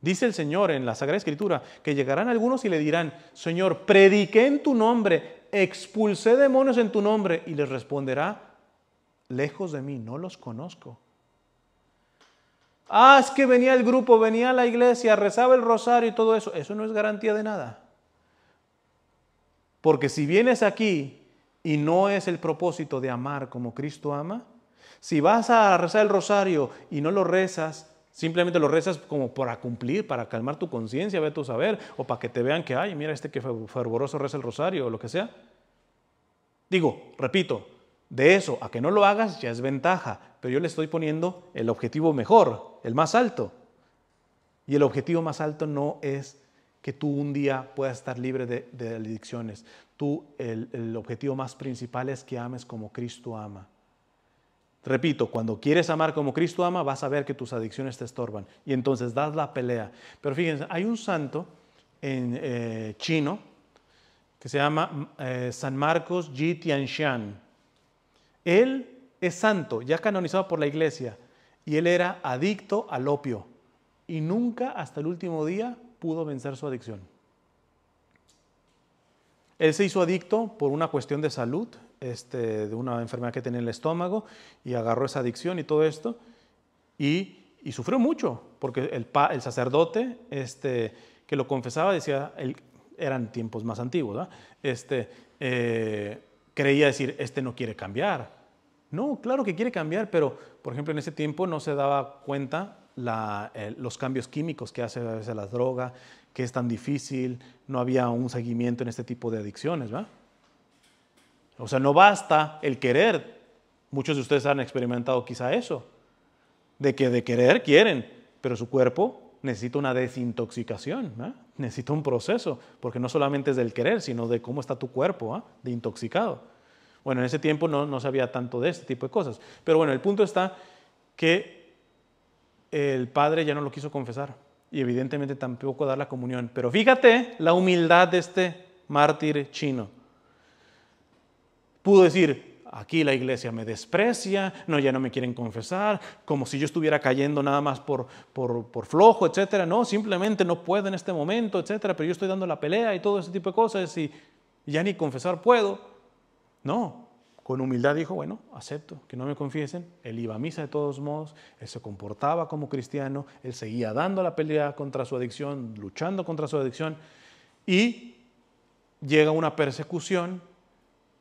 A: Dice el Señor en la Sagrada Escritura que llegarán algunos y le dirán, Señor, prediqué en tu nombre, expulsé demonios en tu nombre, y les responderá, lejos de mí, no los conozco. Ah, es que venía el grupo, venía a la iglesia, rezaba el rosario y todo eso. Eso no es garantía de nada. Porque si vienes aquí y no es el propósito de amar como Cristo ama, si vas a rezar el rosario y no lo rezas, simplemente lo rezas como para cumplir, para calmar tu conciencia, ver tu saber, o para que te vean que, ay, mira este que fervoroso reza el rosario o lo que sea. Digo, repito, de eso a que no lo hagas ya es ventaja, pero yo le estoy poniendo el objetivo mejor, el más alto. Y el objetivo más alto no es que tú un día puedas estar libre de, adicciones. Tú, el, objetivo más principal es que ames como Cristo ama. Repito, cuando quieres amar como Cristo ama, vas a ver que tus adicciones te estorban. Y entonces das la pelea. Pero fíjense, hay un santo en eh, chino que se llama eh, San Marcos Ji Tianxian. Él es santo, ya canonizado por la iglesia, y él era adicto al opio y nunca hasta el último día pudo vencer su adicción. Él se hizo adicto por una cuestión de salud, este, de una enfermedad que tenía en el estómago, y agarró esa adicción y todo esto, y, sufrió mucho, porque el, sacerdote este, que lo confesaba decía, eran tiempos más antiguos, este, eh, creía decir, este no quiere cambiar, no, claro que quiere cambiar, pero por ejemplo en ese tiempo no se daba cuenta eh, los cambios químicos que hace a veces la droga, que es tan difícil, no había un seguimiento en este tipo de adicciones, ¿va? O sea, no basta el querer. Muchos de ustedes han experimentado quizá eso, de que de querer quieren, pero su cuerpo necesita una desintoxicación, necesita un proceso, porque no solamente es del querer, sino de cómo está tu cuerpo, de intoxicado. Bueno, en ese tiempo no, no sabía tanto de este tipo de cosas. Pero bueno, el punto está que el padre ya no lo quiso confesar y evidentemente tampoco dar la comunión. Pero fíjate la humildad de este mártir chino. Pudo decir, aquí la iglesia me desprecia, no, ya no me quieren confesar, como si yo estuviera cayendo nada más por, por, flojo, etcétera. No, simplemente no puedo en este momento, etcétera, pero yo estoy dando la pelea y todo ese tipo de cosas y ya ni confesar puedo. No, con humildad dijo, bueno, acepto, que no me confiesen. Él iba a misa de todos modos, él se comportaba como cristiano, él seguía dando la pelea contra su adicción, luchando contra su adicción, y llega una persecución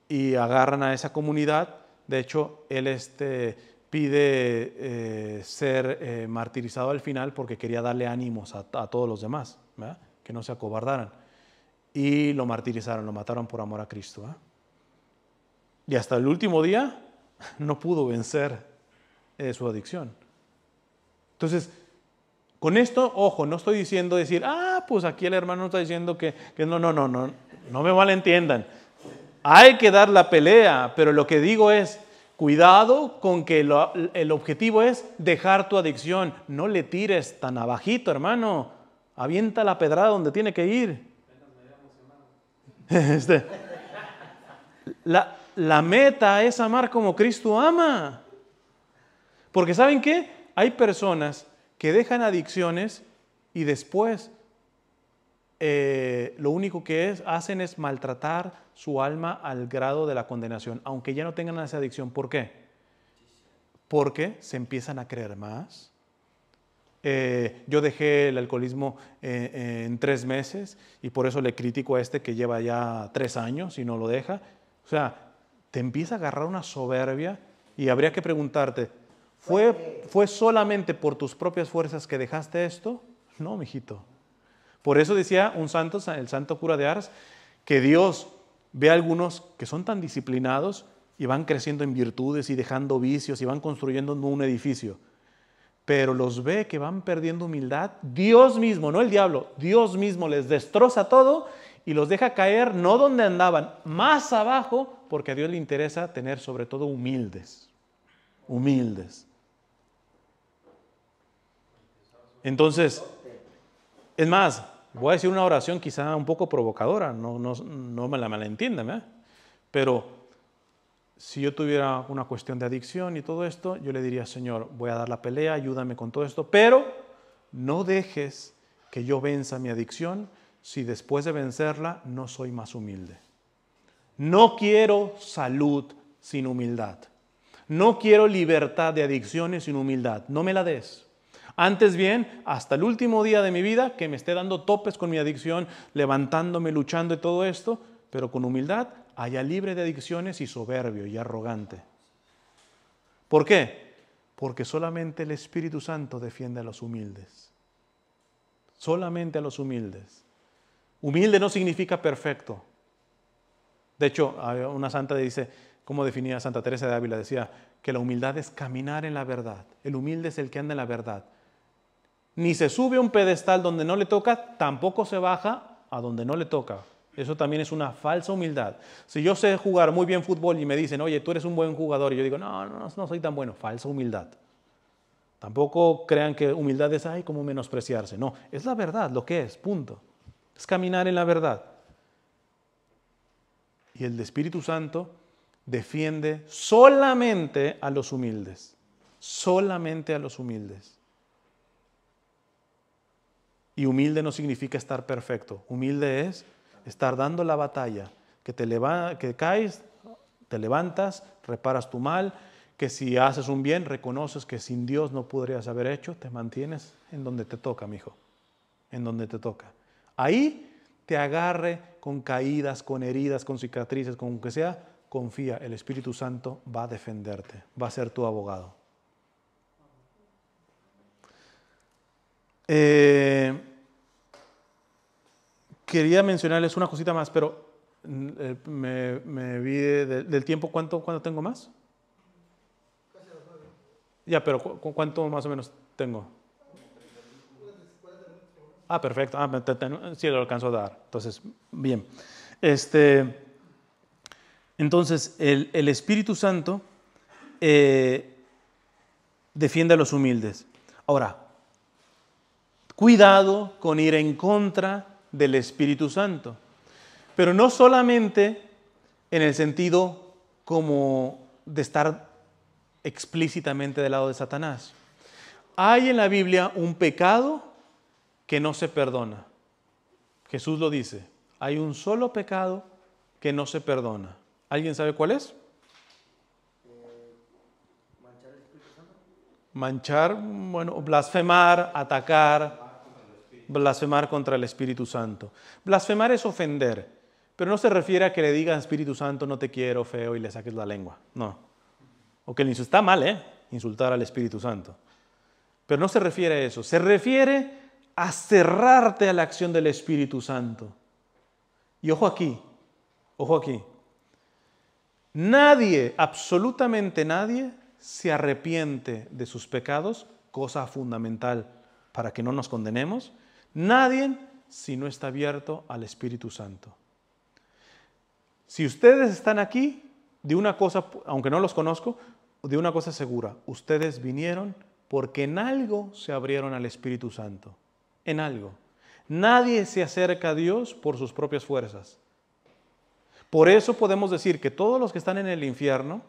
A: y agarran a esa comunidad. De hecho, él este, pide eh, ser eh, martirizado al final porque quería darle ánimos a, todos los demás, que no se acobardaran. Y lo martirizaron, lo mataron por amor a Cristo. Y hasta el último día no pudo vencer eh, su adicción. Entonces, con esto, ojo, no estoy diciendo decir, ah, pues aquí el hermano está diciendo que, que no, no, no, no, no me malentiendan. Hay que dar la pelea, pero lo que digo es, cuidado con que el objetivo es dejar tu adicción. No le tires tan abajito, hermano. Avienta la pedrada donde tiene que ir. Este, la, la meta es amar como Cristo ama. Porque ¿saben qué? Hay personas que dejan adicciones y después eh, lo único que es, hacen es maltratar su alma al grado de la condenación, aunque ya no tengan esa adicción. ¿Por qué? Porque se empiezan a creer más. Eh, yo dejé el alcoholismo eh, en tres meses y por eso le critico a este que lleva ya tres años y no lo deja. O sea, te empieza a agarrar una soberbia y habría que preguntarte, ¿fue, ¿fue solamente por tus propias fuerzas que dejaste esto? No, mijito. Por eso decía un santo, el santo cura de Ars, que Dios ve a algunos que son tan disciplinados y van creciendo en virtudes y dejando vicios y van construyendo un edificio. Pero los ve que van perdiendo humildad. Dios mismo, no el diablo, Dios mismo les destroza todo y los deja caer no donde andaban, más abajo, porque a Dios le interesa tener sobre todo humildes, humildes. Entonces, es más, voy a decir una oración quizá un poco provocadora, no, no, me la malentiendan, ¿eh? pero si yo tuviera una cuestión de adicción y todo esto, yo le diría, Señor, voy a dar la pelea, ayúdame con todo esto, pero no dejes que yo venza mi adicción, si después de vencerla no soy más humilde. No quiero salud sin humildad. No quiero libertad de adicciones sin humildad. No me la des. Antes bien, hasta el último día de mi vida, que me esté dando topes con mi adicción, levantándome, luchando y todo esto, pero con humildad, allá libre de adicciones y soberbio y arrogante. ¿Por qué? Porque solamente el Espíritu Santo defiende a los humildes. Solamente a los humildes. Humilde no significa perfecto. De hecho, una santa dice, ¿cómo definía Santa Teresa de Ávila? Decía que la humildad es caminar en la verdad. El humilde es el que anda en la verdad. Ni se sube a un pedestal donde no le toca, tampoco se baja a donde no le toca. Eso también es una falsa humildad. Si yo sé jugar muy bien fútbol y me dicen, oye, tú eres un buen jugador, y yo digo, no, no, no soy tan bueno, falsa humildad. Tampoco crean que humildad es, ay, como menospreciarse. No, es la verdad, lo que es, punto caminar en la verdad. Y el Espíritu Santo defiende solamente a los humildes, solamente a los humildes. Y humilde no significa estar perfecto, humilde es estar dando la batalla, que te que caes, te levantas, reparas tu mal, que si haces un bien, reconoces que sin Dios no podrías haber hecho, te mantienes en donde te toca, mi hijo, en donde te toca ahí te agarre con caídas, con heridas, con cicatrices, con lo que sea, confía, el Espíritu Santo va a defenderte, va a ser tu abogado. Eh, quería mencionarles una cosita más, pero mm, eh, me, vi del tiempo, ¿cuánto, tengo más? Ya, pero ¿cuánto más o menos tengo? Ah, perfecto. Ah, sí, lo alcanzo a dar. Entonces, bien. Este, entonces, el, Espíritu Santo eh, defiende a los humildes. Ahora, cuidado con ir en contra del Espíritu Santo. Pero no solamente en el sentido como de estar explícitamente del lado de Satanás. Hay en la Biblia un pecado que no se perdona. Jesús lo dice, hay un solo pecado que no se perdona. ¿Alguien sabe cuál es? Manchar, bueno, blasfemar, atacar, blasfemar contra el Espíritu Santo. Blasfemar es ofender, pero no se refiere a que le digan Espíritu Santo no te quiero, feo, y le saques la lengua. No. O que le insulta mal, ¿eh? Insultar al Espíritu Santo. Pero no se refiere a eso. Se refiere a cerrarte a la acción del Espíritu Santo. Y ojo aquí, ojo aquí. Nadie, absolutamente nadie, se arrepiente de sus pecados, cosa fundamental para que no nos condenemos. Nadie si no está abierto al Espíritu Santo. Si ustedes están aquí, de una cosa, aunque no los conozco, de una cosa segura, ustedes vinieron porque en algo se abrieron al Espíritu Santo en algo. Nadie se acerca a Dios por sus propias fuerzas. Por eso podemos decir que todos los que están en el infierno,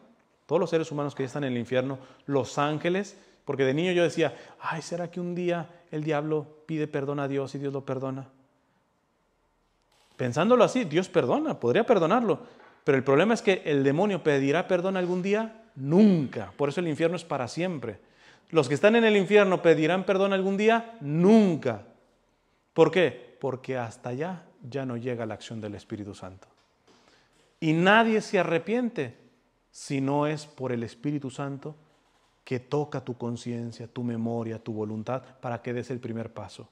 A: todos los seres humanos que están en el infierno, los ángeles, porque de niño yo decía, ay, ¿será que un día el diablo pide perdón a Dios y Dios lo perdona? Pensándolo así, Dios perdona, podría perdonarlo, pero el problema es que el demonio pedirá perdón algún día, nunca. Por eso el infierno es para siempre. Los que están en el infierno pedirán perdón algún día? Nunca. ¿Por qué? Porque hasta allá ya no llega la acción del Espíritu Santo. Y nadie se arrepiente si no es por el Espíritu Santo que toca tu conciencia, tu memoria, tu voluntad para que des el primer paso.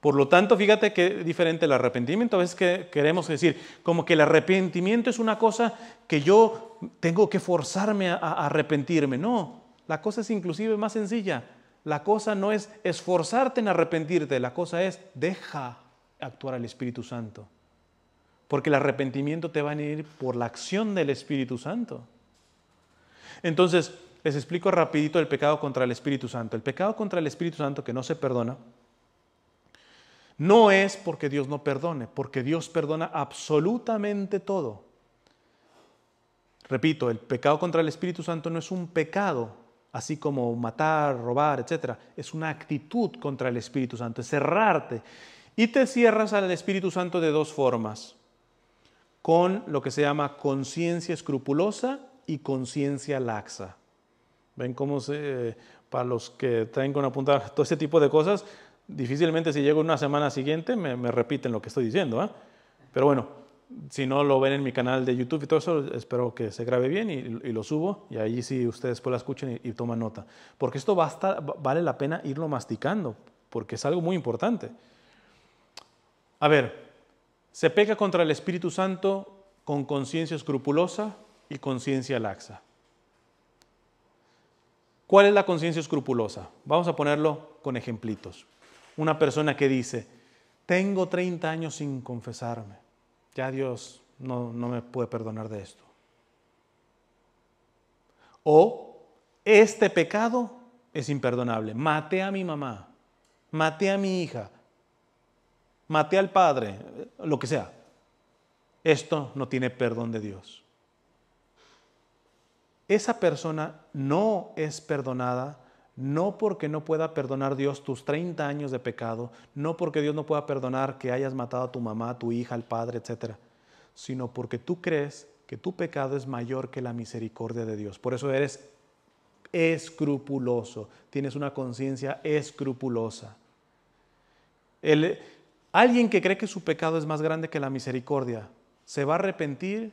A: Por lo tanto, fíjate que diferente el arrepentimiento. A veces que queremos decir, como que el arrepentimiento es una cosa que yo tengo que forzarme a, arrepentirme. No, la cosa es inclusive más sencilla. La cosa no es esforzarte en arrepentirte, la cosa es deja actuar al Espíritu Santo. Porque el arrepentimiento te va a venir por la acción del Espíritu Santo. Entonces, les explico rapidito el pecado contra el Espíritu Santo. El pecado contra el Espíritu Santo que no se perdona no es porque Dios no perdone, porque Dios perdona absolutamente todo. Repito, el pecado contra el Espíritu Santo no es un pecado, así como matar, robar, etcétera, Es una actitud contra el Espíritu Santo, es cerrarte. Y te cierras al Espíritu Santo de dos formas, con lo que se llama conciencia escrupulosa y conciencia laxa. ¿Ven cómo se, para los que traen con apuntar todo ese tipo de cosas, difícilmente si llego una semana siguiente me, repiten lo que estoy diciendo. ¿ah? Pero bueno, si no lo ven en mi canal de YouTube y todo eso, espero que se grabe bien y, lo subo y ahí sí ustedes después pues la escuchen y, toman nota. Porque esto vale la pena irlo masticando, porque es algo muy importante. A ver, se peca contra el Espíritu Santo con conciencia escrupulosa y conciencia laxa. ¿Cuál es la conciencia escrupulosa? Vamos a ponerlo con ejemplitos. Una persona que dice, tengo 30 años sin confesarme ya Dios no, me puede perdonar de esto. O este pecado es imperdonable. Maté a mi mamá, maté a mi hija, maté al padre, lo que sea. Esto no tiene perdón de Dios. Esa persona no es perdonada no porque no pueda perdonar Dios tus 30 años de pecado, no porque Dios no pueda perdonar que hayas matado a tu mamá, a tu hija, al padre, etc., sino porque tú crees que tu pecado es mayor que la misericordia de Dios. Por eso eres escrupuloso, tienes una conciencia escrupulosa. alguien que cree que su pecado es más grande que la misericordia, ¿se va a arrepentir?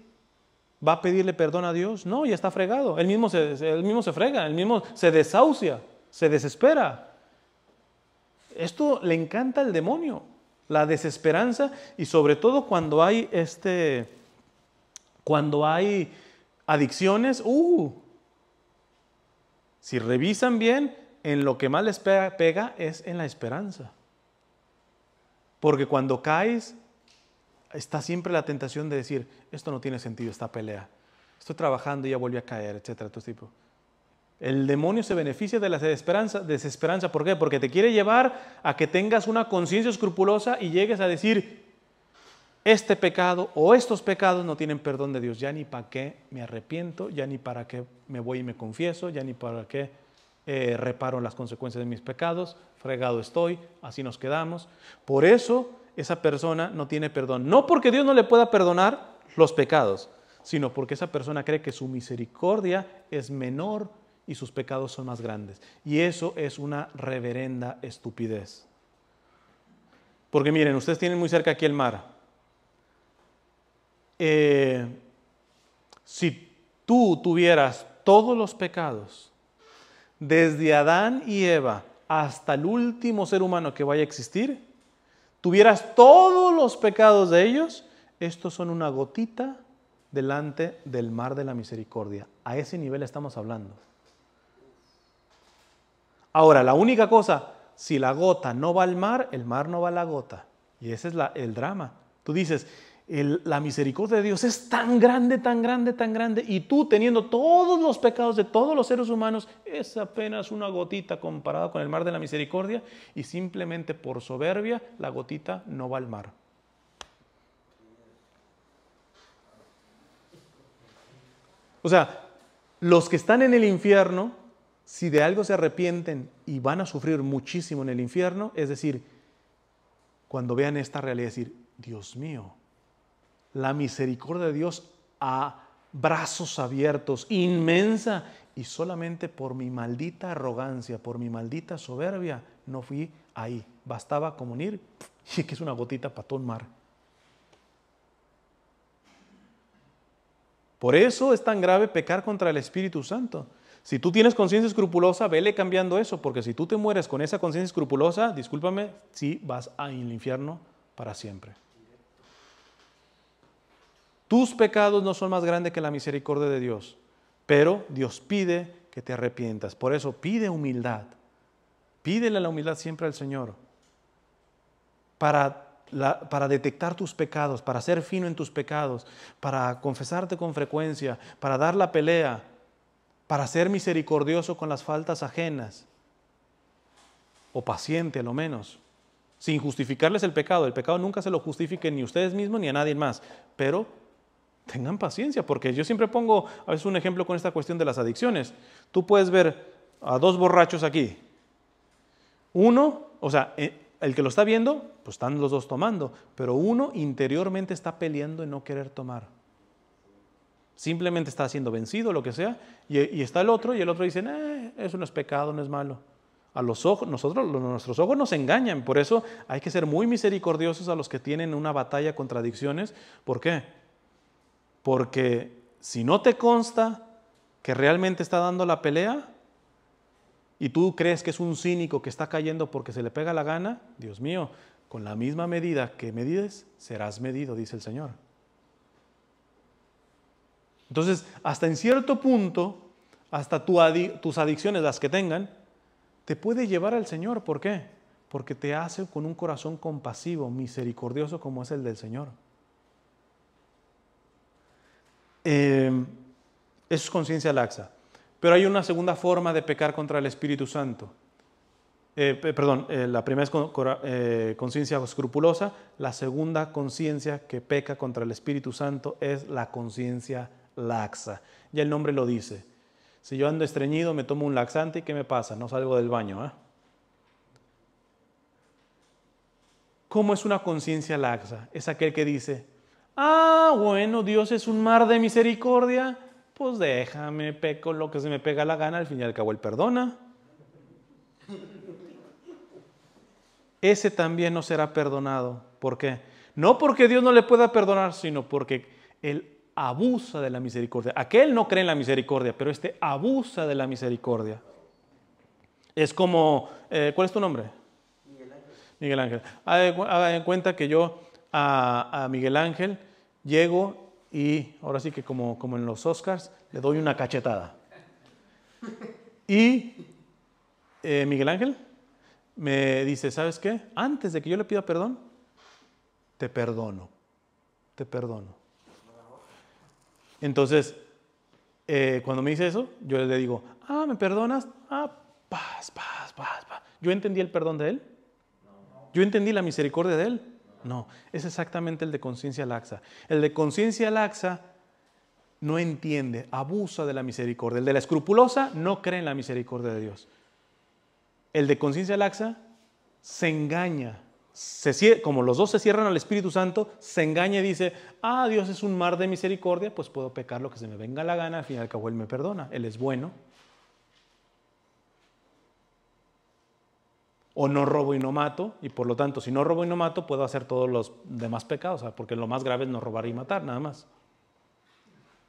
A: ¿Va a pedirle perdón a Dios? No, ya está fregado. mismo se, él mismo se frega, él mismo se desahucia se desespera. Esto le encanta al demonio, la desesperanza y sobre todo cuando hay este, cuando hay adicciones, uh, si revisan bien, en lo que más les pega, es en la esperanza. Porque cuando caes, está siempre la tentación de decir, esto no tiene sentido, esta pelea. Estoy trabajando y ya volví a caer, etcétera, todo este tipo. El demonio se beneficia de la desesperanza, ¿Por qué? Porque te quiere llevar a que tengas una conciencia escrupulosa y llegues a decir, este pecado o estos pecados no tienen perdón de Dios. Ya ni para qué me arrepiento, ya ni para qué me voy y me confieso, ya ni para qué eh, reparo las consecuencias de mis pecados, fregado estoy, así nos quedamos. Por eso esa persona no tiene perdón. No porque Dios no le pueda perdonar los pecados, sino porque esa persona cree que su misericordia es menor y sus pecados son más grandes. Y eso es una reverenda estupidez. Porque miren, ustedes tienen muy cerca aquí el mar. Eh, si tú tuvieras todos los pecados, desde Adán y Eva hasta el último ser humano que vaya a existir, tuvieras todos los pecados de ellos, estos son una gotita delante del mar de la misericordia. A ese nivel estamos hablando. Ahora, la única cosa, si la gota no va al mar, el mar no va a la gota. Y ese es el drama. Tú dices, la misericordia de Dios es tan grande, tan grande, tan grande, y tú teniendo todos los pecados de todos los seres humanos, es apenas una gotita comparada con el mar de la misericordia, y simplemente por soberbia la gotita no va al mar. O sea, los que están en el infierno si de algo se arrepienten y van a sufrir muchísimo en el infierno, es decir, cuando vean esta realidad, decir, Dios mío, la misericordia de Dios a brazos abiertos, inmensa, y solamente por mi maldita arrogancia, por mi maldita soberbia, no fui ahí. Bastaba como unir y que es una gotita para todo el mar. Por eso es tan grave pecar contra el Espíritu Santo. Si tú tienes conciencia escrupulosa, vele cambiando eso, porque si tú te mueres con esa conciencia escrupulosa, discúlpame, sí vas al infierno para siempre. Tus pecados no son más grandes que la misericordia de Dios, pero Dios pide que te arrepientas. Por eso pide humildad. Pídele la humildad siempre al Señor para, para detectar tus pecados, para ser fino en tus pecados, para confesarte con frecuencia, para dar la pelea para ser misericordioso con las faltas ajenas, o paciente a lo menos, sin justificarles el pecado. El pecado nunca se lo justifique ni ustedes mismos ni a nadie más, pero tengan paciencia, porque yo siempre pongo a veces un ejemplo con esta cuestión de las adicciones. Tú puedes ver a dos borrachos aquí. Uno, o sea, eh, el que lo está viendo, pues están los dos tomando, pero uno interiormente está peleando en no querer tomar. Simplemente está siendo vencido, lo que sea, y, está el otro, y el otro dice, eh, eso no es pecado, no es malo. A los ojos, nosotros, nuestros ojos nos engañan, por eso hay que ser muy misericordiosos a los que tienen una batalla contra adicciones. ¿Por qué? Porque si no te consta que realmente está dando la pelea, y tú crees que es un cínico que está cayendo porque se le pega la gana, Dios mío, con la misma medida que medides, serás medido, dice el Señor. Entonces, hasta en cierto punto, hasta tus adicciones, las que tengan, te puede llevar al Señor. ¿Por qué? Porque te hace con un corazón compasivo, misericordioso como es el del Señor. Eh, eso es conciencia laxa. Pero hay una segunda forma de pecar contra el Espíritu Santo. Eh, perdón, eh, la primera es conciencia escrupulosa, la segunda conciencia que peca contra el Espíritu Santo es la conciencia laxa. Ya el nombre lo dice. Si yo ando estreñido, me tomo un laxante y ¿qué me pasa? No salgo del baño. ¿ah? ¿Cómo es una conciencia laxa? Es aquel que dice, ah, bueno, Dios es un mar de misericordia, pues déjame, peco lo que se me pega la gana, al fin y al cabo Él perdona. Ese también no será perdonado. ¿Por qué? No porque Dios no le pueda perdonar, sino porque el abusa de la misericordia. Aquel no cree en la misericordia, pero este abusa de la misericordia. Es como, eh, ¿cuál es tu nombre? Miguel Ángel. Miguel Ángel. Haga en cuenta que yo a, Miguel Ángel llego y ahora sí que como, como en los Oscars le doy una cachetada. Y eh, Miguel Ángel me dice, ¿sabes qué? Antes de que yo le pida perdón, te perdono, te perdono. Entonces, eh, cuando me dice eso, yo le digo, ah, ¿me perdonas? Ah, paz, paz, paz, paz. ¿Yo entendí el perdón de él? ¿Yo entendí la misericordia de él? No, es exactamente el de conciencia laxa. El de conciencia laxa no entiende, abusa de la misericordia. El de la escrupulosa no cree en la misericordia de Dios. El de conciencia laxa se engaña como los dos se cierran al Espíritu Santo, se engaña y dice, ah, Dios es un mar de misericordia, pues puedo pecar lo que se me venga la gana, al fin y al cabo Él me perdona, Él es bueno. O no robo y no mato, y por lo tanto, si no robo y no mato, puedo hacer todos los demás pecados, porque lo más grave es no robar y matar, nada más.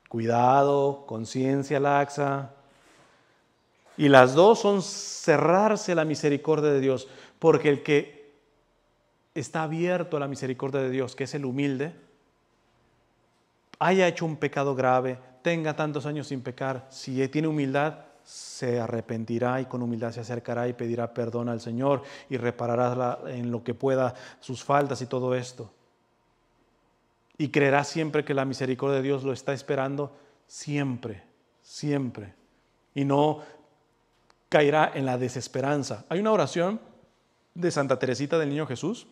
A: Cuidado, conciencia laxa. Y las dos son cerrarse la misericordia de Dios, porque el que está abierto a la misericordia de Dios, que es el humilde, haya hecho un pecado grave, tenga tantos años sin pecar, si tiene humildad, se arrepentirá y con humildad se acercará y pedirá perdón al Señor y reparará en lo que pueda sus faltas y todo esto. Y creerá siempre que la misericordia de Dios lo está esperando, siempre, siempre. Y no caerá en la desesperanza. Hay una oración de Santa Teresita del Niño Jesús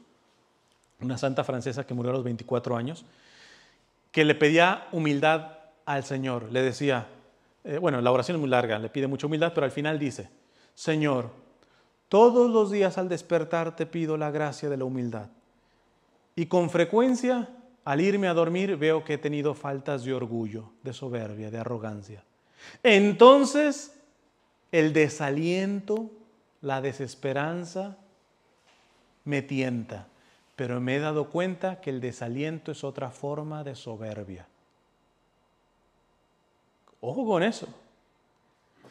A: una santa francesa que murió a los 24 años, que le pedía humildad al Señor. Le decía, eh, bueno, la oración es muy larga, le pide mucha humildad, pero al final dice, Señor, todos los días al despertar te pido la gracia de la humildad. Y con frecuencia, al irme a dormir, veo que he tenido faltas de orgullo, de soberbia, de arrogancia. Entonces, el desaliento, la desesperanza, me tienta pero me he dado cuenta que el desaliento es otra forma de soberbia. Ojo con eso.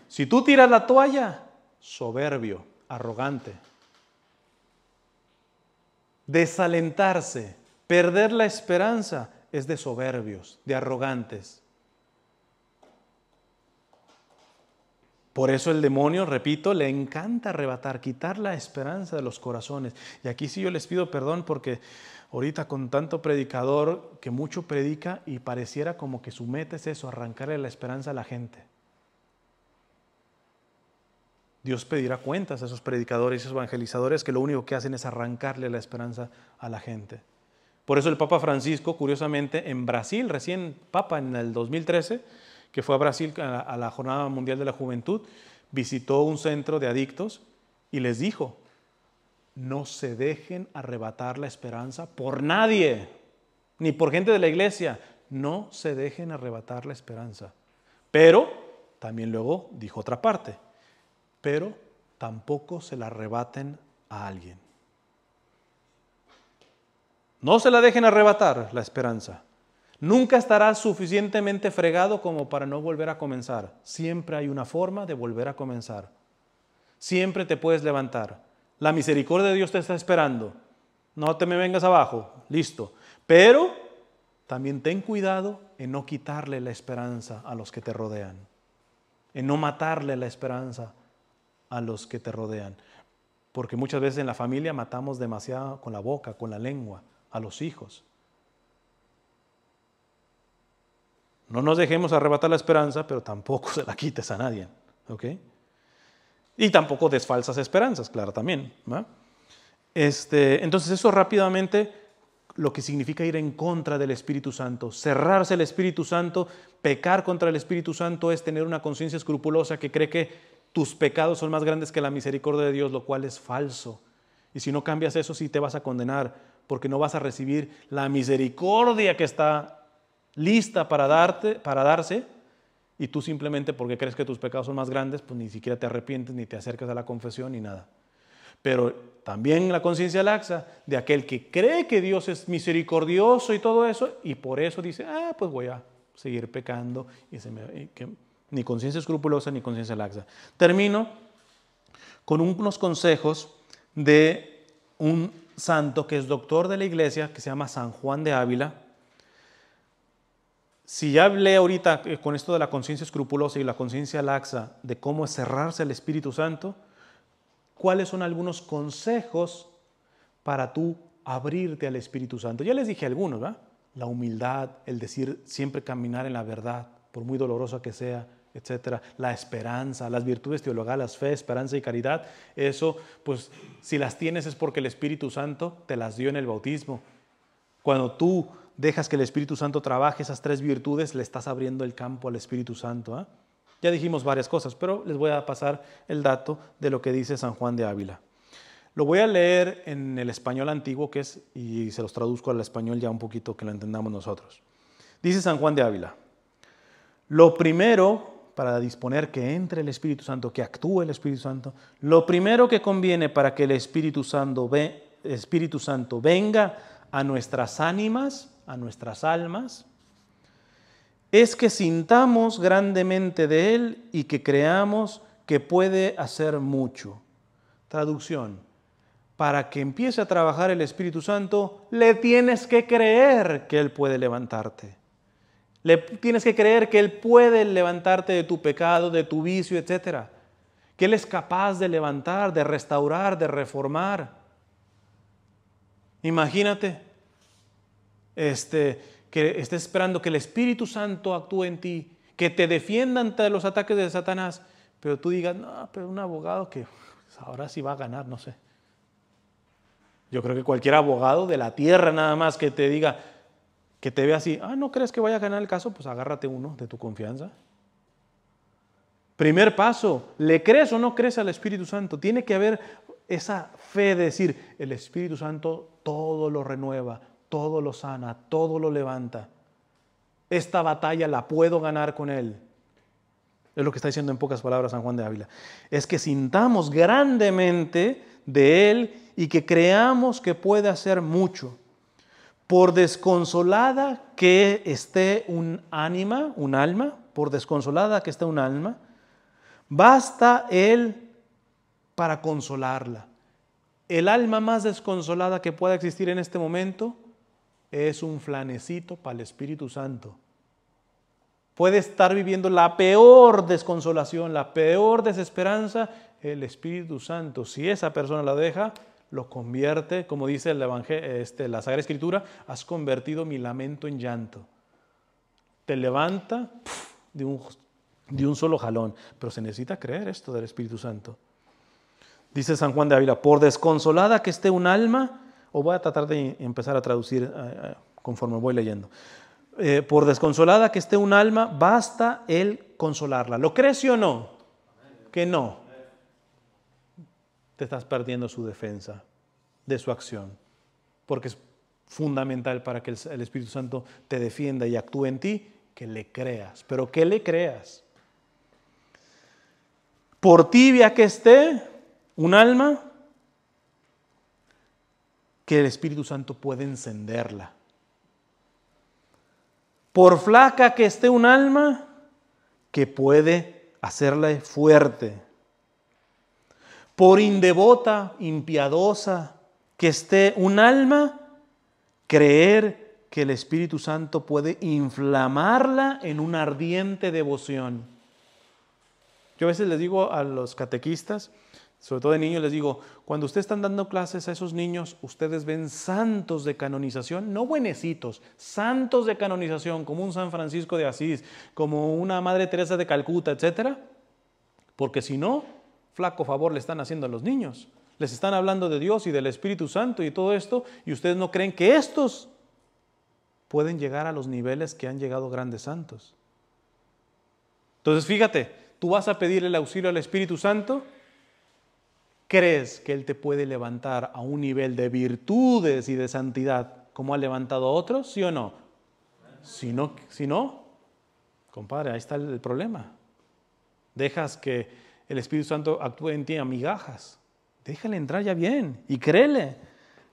A: Si tú tiras la toalla, soberbio, arrogante. Desalentarse, perder la esperanza es de soberbios, de arrogantes. Por eso el demonio, repito, le encanta arrebatar, quitar la esperanza de los corazones. Y aquí sí yo les pido perdón porque ahorita con tanto predicador que mucho predica y pareciera como que su meta es eso, arrancarle la esperanza a la gente. Dios pedirá cuentas a esos predicadores, esos evangelizadores que lo único que hacen es arrancarle la esperanza a la gente. Por eso el Papa Francisco, curiosamente, en Brasil, recién Papa en el 2013, que fue a Brasil a la, Jornada Mundial de la Juventud, visitó un centro de adictos y les dijo, no se dejen arrebatar la esperanza por nadie, ni por gente de la iglesia, no se dejen arrebatar la esperanza. Pero, también luego dijo otra parte, pero tampoco se la arrebaten a alguien. No se la dejen arrebatar la esperanza. Nunca estarás suficientemente fregado como para no volver a comenzar. Siempre hay una forma de volver a comenzar. Siempre te puedes levantar. La misericordia de Dios te está esperando. No te me vengas abajo. Listo. Pero también ten cuidado en no quitarle la esperanza a los que te rodean. En no matarle la esperanza a los que te rodean. Porque muchas veces en la familia matamos demasiado con la boca, con la lengua, a los hijos. No nos dejemos arrebatar la esperanza, pero tampoco se la quites a nadie. ¿Ok? Y tampoco des falsas esperanzas, claro, también. Este, entonces eso rápidamente lo que significa ir en contra del Espíritu Santo, cerrarse el Espíritu Santo, pecar contra el Espíritu Santo es tener una conciencia escrupulosa que cree que tus pecados son más grandes que la misericordia de Dios, lo cual es falso. Y si no cambias eso, sí te vas a condenar, porque no vas a recibir la misericordia que está lista para, darte, para darse, y tú simplemente porque crees que tus pecados son más grandes, pues ni siquiera te arrepientes, ni te acercas a la confesión, ni nada. Pero también la conciencia laxa de aquel que cree que Dios es misericordioso y todo eso, y por eso dice, ah, pues voy a seguir pecando, y, ni conciencia escrupulosa ni conciencia laxa. Termino con unos consejos de un santo que es doctor de la iglesia, que se llama San Juan de Ávila, si ya hablé ahorita eh, con esto de la conciencia escrupulosa y la conciencia laxa, de cómo cerrarse al Espíritu Santo, ¿cuáles son algunos consejos para tú abrirte al Espíritu Santo? Ya les dije algunos, ¿verdad? La humildad, el decir siempre caminar en la verdad, por muy dolorosa que sea, etcétera, la esperanza, las virtudes teologales, fe, esperanza y caridad, eso pues si las tienes es porque el Espíritu Santo te las dio en el bautismo. Cuando tú dejas que el Espíritu Santo trabaje esas tres virtudes, le estás abriendo el campo al Espíritu Santo. ¿ah? Ya dijimos varias cosas, pero les voy a pasar el dato de lo que dice San Juan de Ávila. Lo voy a leer en el español antiguo, que es, y se los traduzco al español ya un poquito que lo entendamos nosotros. Dice San Juan de Ávila, lo primero para disponer que entre el Espíritu Santo, que actúe el Espíritu Santo, lo primero que conviene para que el Espíritu Santo venga a nuestras ánimas a nuestras almas, es que sintamos grandemente de Él y que creamos que puede hacer mucho. Traducción, para que empiece a trabajar el Espíritu Santo, le tienes que creer que Él puede levantarte. Le tienes que creer que Él puede levantarte de tu pecado, de tu vicio, etc. Que Él es capaz de levantar, de restaurar, de reformar. Imagínate, este, que estés esperando que el Espíritu Santo actúe en ti, que te defienda ante los ataques de Satanás, pero tú digas, no, pero un abogado que pues, ahora sí va a ganar, no sé. Yo creo que cualquier abogado de la tierra nada más que te diga, que te vea así, ah, no crees que vaya a ganar el caso, pues agárrate uno de tu confianza. Primer paso, ¿le crees o no crees al Espíritu Santo? Tiene que haber esa fe de decir, el Espíritu Santo todo lo renueva, todo lo sana, todo lo levanta. Esta batalla la puedo ganar con Él. Es lo que está diciendo en pocas palabras San Juan de Ávila. Es que sintamos grandemente de Él y que creamos que puede hacer mucho. Por desconsolada que esté un ánima, un alma, por desconsolada que esté un alma, basta Él para consolarla. El alma más desconsolada que pueda existir en este momento es un flanecito para el Espíritu Santo. Puede estar viviendo la peor desconsolación, la peor desesperanza. El Espíritu Santo, si esa persona la deja, lo convierte, como dice el Evangelio, este, la Sagrada Escritura, has convertido mi lamento en llanto. Te levanta de, un, de un solo jalón. Pero se necesita creer esto del Espíritu Santo. Dice San Juan de Ávila, por desconsolada que esté un alma, o voy a tratar de empezar a traducir eh, eh, conforme voy leyendo. Eh, por desconsolada que esté un alma, basta el consolarla. ¿Lo crees o no? Que no. Te estás perdiendo su defensa, de su acción, porque es fundamental para que el Espíritu Santo te defienda y actúe en ti, que le creas, pero que le creas. Por tibia que esté un alma, que el Espíritu Santo puede encenderla. Por flaca que esté un alma, que puede hacerla fuerte. Por indevota, impiadosa que esté un alma, creer que el Espíritu Santo puede inflamarla en una ardiente devoción. Yo a veces les digo a los catequistas, sobre todo de niños, les digo, cuando ustedes están dando clases a esos niños, ustedes ven santos de canonización, no buenecitos, santos de canonización, como un San Francisco de Asís, como una Madre Teresa de Calcuta, etcétera, porque si no, flaco favor le están haciendo a los niños. Les están hablando de Dios y del Espíritu Santo y todo esto, y ustedes no creen que estos pueden llegar a los niveles que han llegado grandes santos. Entonces, fíjate, tú vas a pedir el auxilio al Espíritu Santo ¿Crees que Él te puede levantar a un nivel de virtudes y de santidad como ha levantado a otros? ¿Sí o no? Si no, si no compadre, ahí está el problema. Dejas que el Espíritu Santo actúe en ti a migajas. Déjale entrar ya bien y créele.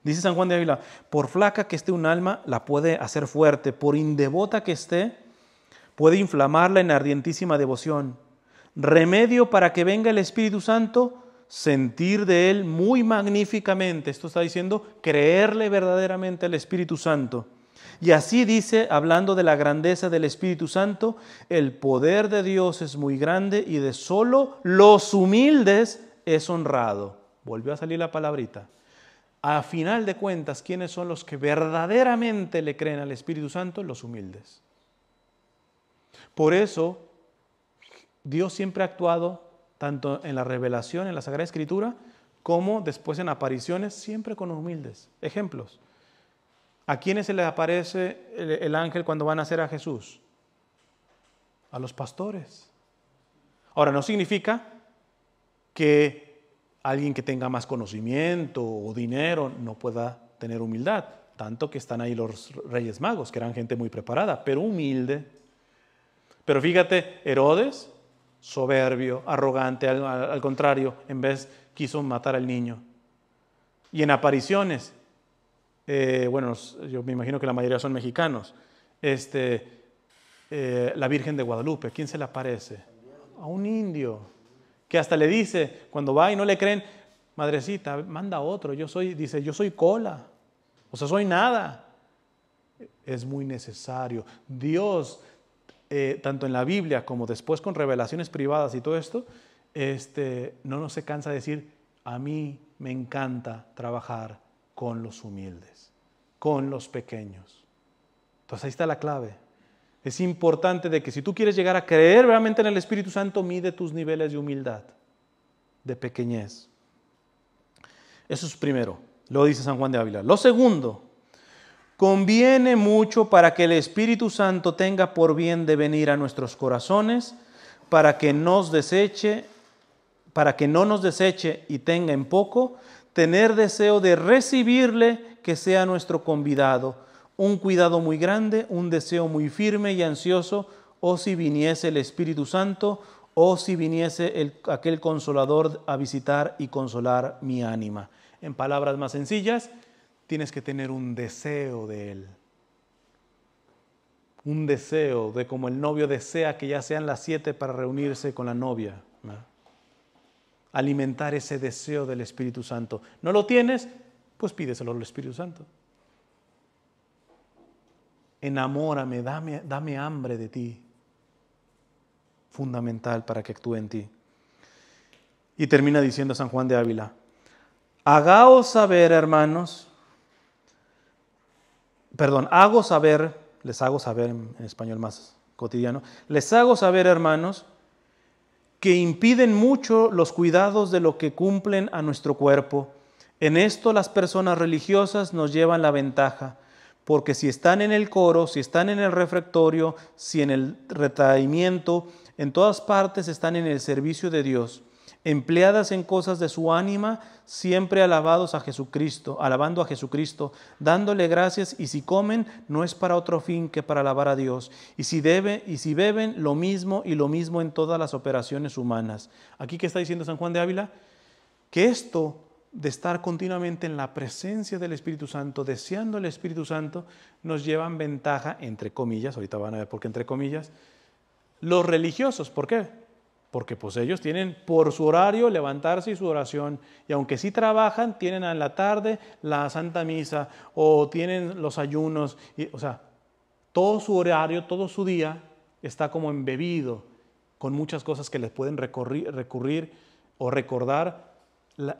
A: Dice San Juan de Ávila, por flaca que esté un alma, la puede hacer fuerte. Por indevota que esté, puede inflamarla en ardientísima devoción. Remedio para que venga el Espíritu Santo, sentir de Él muy magníficamente. Esto está diciendo creerle verdaderamente al Espíritu Santo. Y así dice, hablando de la grandeza del Espíritu Santo, el poder de Dios es muy grande y de solo los humildes es honrado. Volvió a salir la palabrita. A final de cuentas, ¿quiénes son los que verdaderamente le creen al Espíritu Santo? Los humildes. Por eso, Dios siempre ha actuado tanto en la revelación, en la Sagrada Escritura, como después en apariciones, siempre con humildes. Ejemplos. ¿A quiénes se le aparece el, el ángel cuando van a hacer a Jesús? A los pastores. Ahora, no significa que alguien que tenga más conocimiento o dinero no pueda tener humildad, tanto que están ahí los reyes magos, que eran gente muy preparada, pero humilde. Pero fíjate, Herodes soberbio, arrogante, al, contrario, en vez quiso matar al niño. Y en apariciones, eh, bueno, yo me imagino que la mayoría son mexicanos, este, eh, la Virgen de Guadalupe, ¿quién se le aparece? A un indio, que hasta le dice, cuando va y no le creen, madrecita, manda otro, yo soy, dice, yo soy cola, o sea, soy nada. Es muy necesario. Dios eh, tanto en la Biblia como después con revelaciones privadas y todo esto, este, no nos se cansa de decir, a mí me encanta trabajar con los humildes, con los pequeños. Entonces ahí está la clave. Es importante de que si tú quieres llegar a creer realmente en el Espíritu Santo, mide tus niveles de humildad, de pequeñez. Eso es primero, lo dice San Juan de Ávila. Lo segundo, conviene mucho para que el Espíritu Santo tenga por bien de venir a nuestros corazones, para que nos deseche, para que no nos deseche y tenga en poco, tener deseo de recibirle que sea nuestro convidado, un cuidado muy grande, un deseo muy firme y ansioso, o si viniese el Espíritu Santo, o si viniese aquel consolador a visitar y consolar mi ánima. En palabras más sencillas, tienes que tener un deseo de Él. Un deseo de como el novio desea que ya sean las siete para reunirse con la novia. Alimentar ese deseo del Espíritu Santo. ¿No lo tienes? Pues pídeselo al Espíritu Santo. Enamórame, dame, dame hambre de ti. Fundamental para que actúe en ti. Y termina diciendo San Juan de Ávila, hagaos saber, hermanos, perdón, hago saber, les hago saber en español más cotidiano, les hago saber, hermanos, que impiden mucho los cuidados de lo que cumplen a nuestro cuerpo. En esto las personas religiosas nos llevan la ventaja, porque si están en el coro, si están en el refectorio, si en el retraimiento, en todas partes están en el servicio de Dios, empleadas en cosas de su ánima siempre alabados a Jesucristo, alabando a Jesucristo, dándole gracias, y si comen, no es para otro fin que para alabar a Dios, y si, debe, y si beben, lo mismo y lo mismo en todas las operaciones humanas. Aquí que está diciendo San Juan de Ávila, que esto de estar continuamente en la presencia del Espíritu Santo, deseando el Espíritu Santo, nos llevan ventaja, entre comillas, ahorita van a ver por qué entre comillas, los religiosos. ¿Por qué? porque pues ellos tienen por su horario levantarse y su oración, y aunque sí trabajan, tienen en la tarde la Santa Misa o tienen los ayunos, y, o sea, todo su horario, todo su día está como embebido con muchas cosas que les pueden recurrir, o recordar,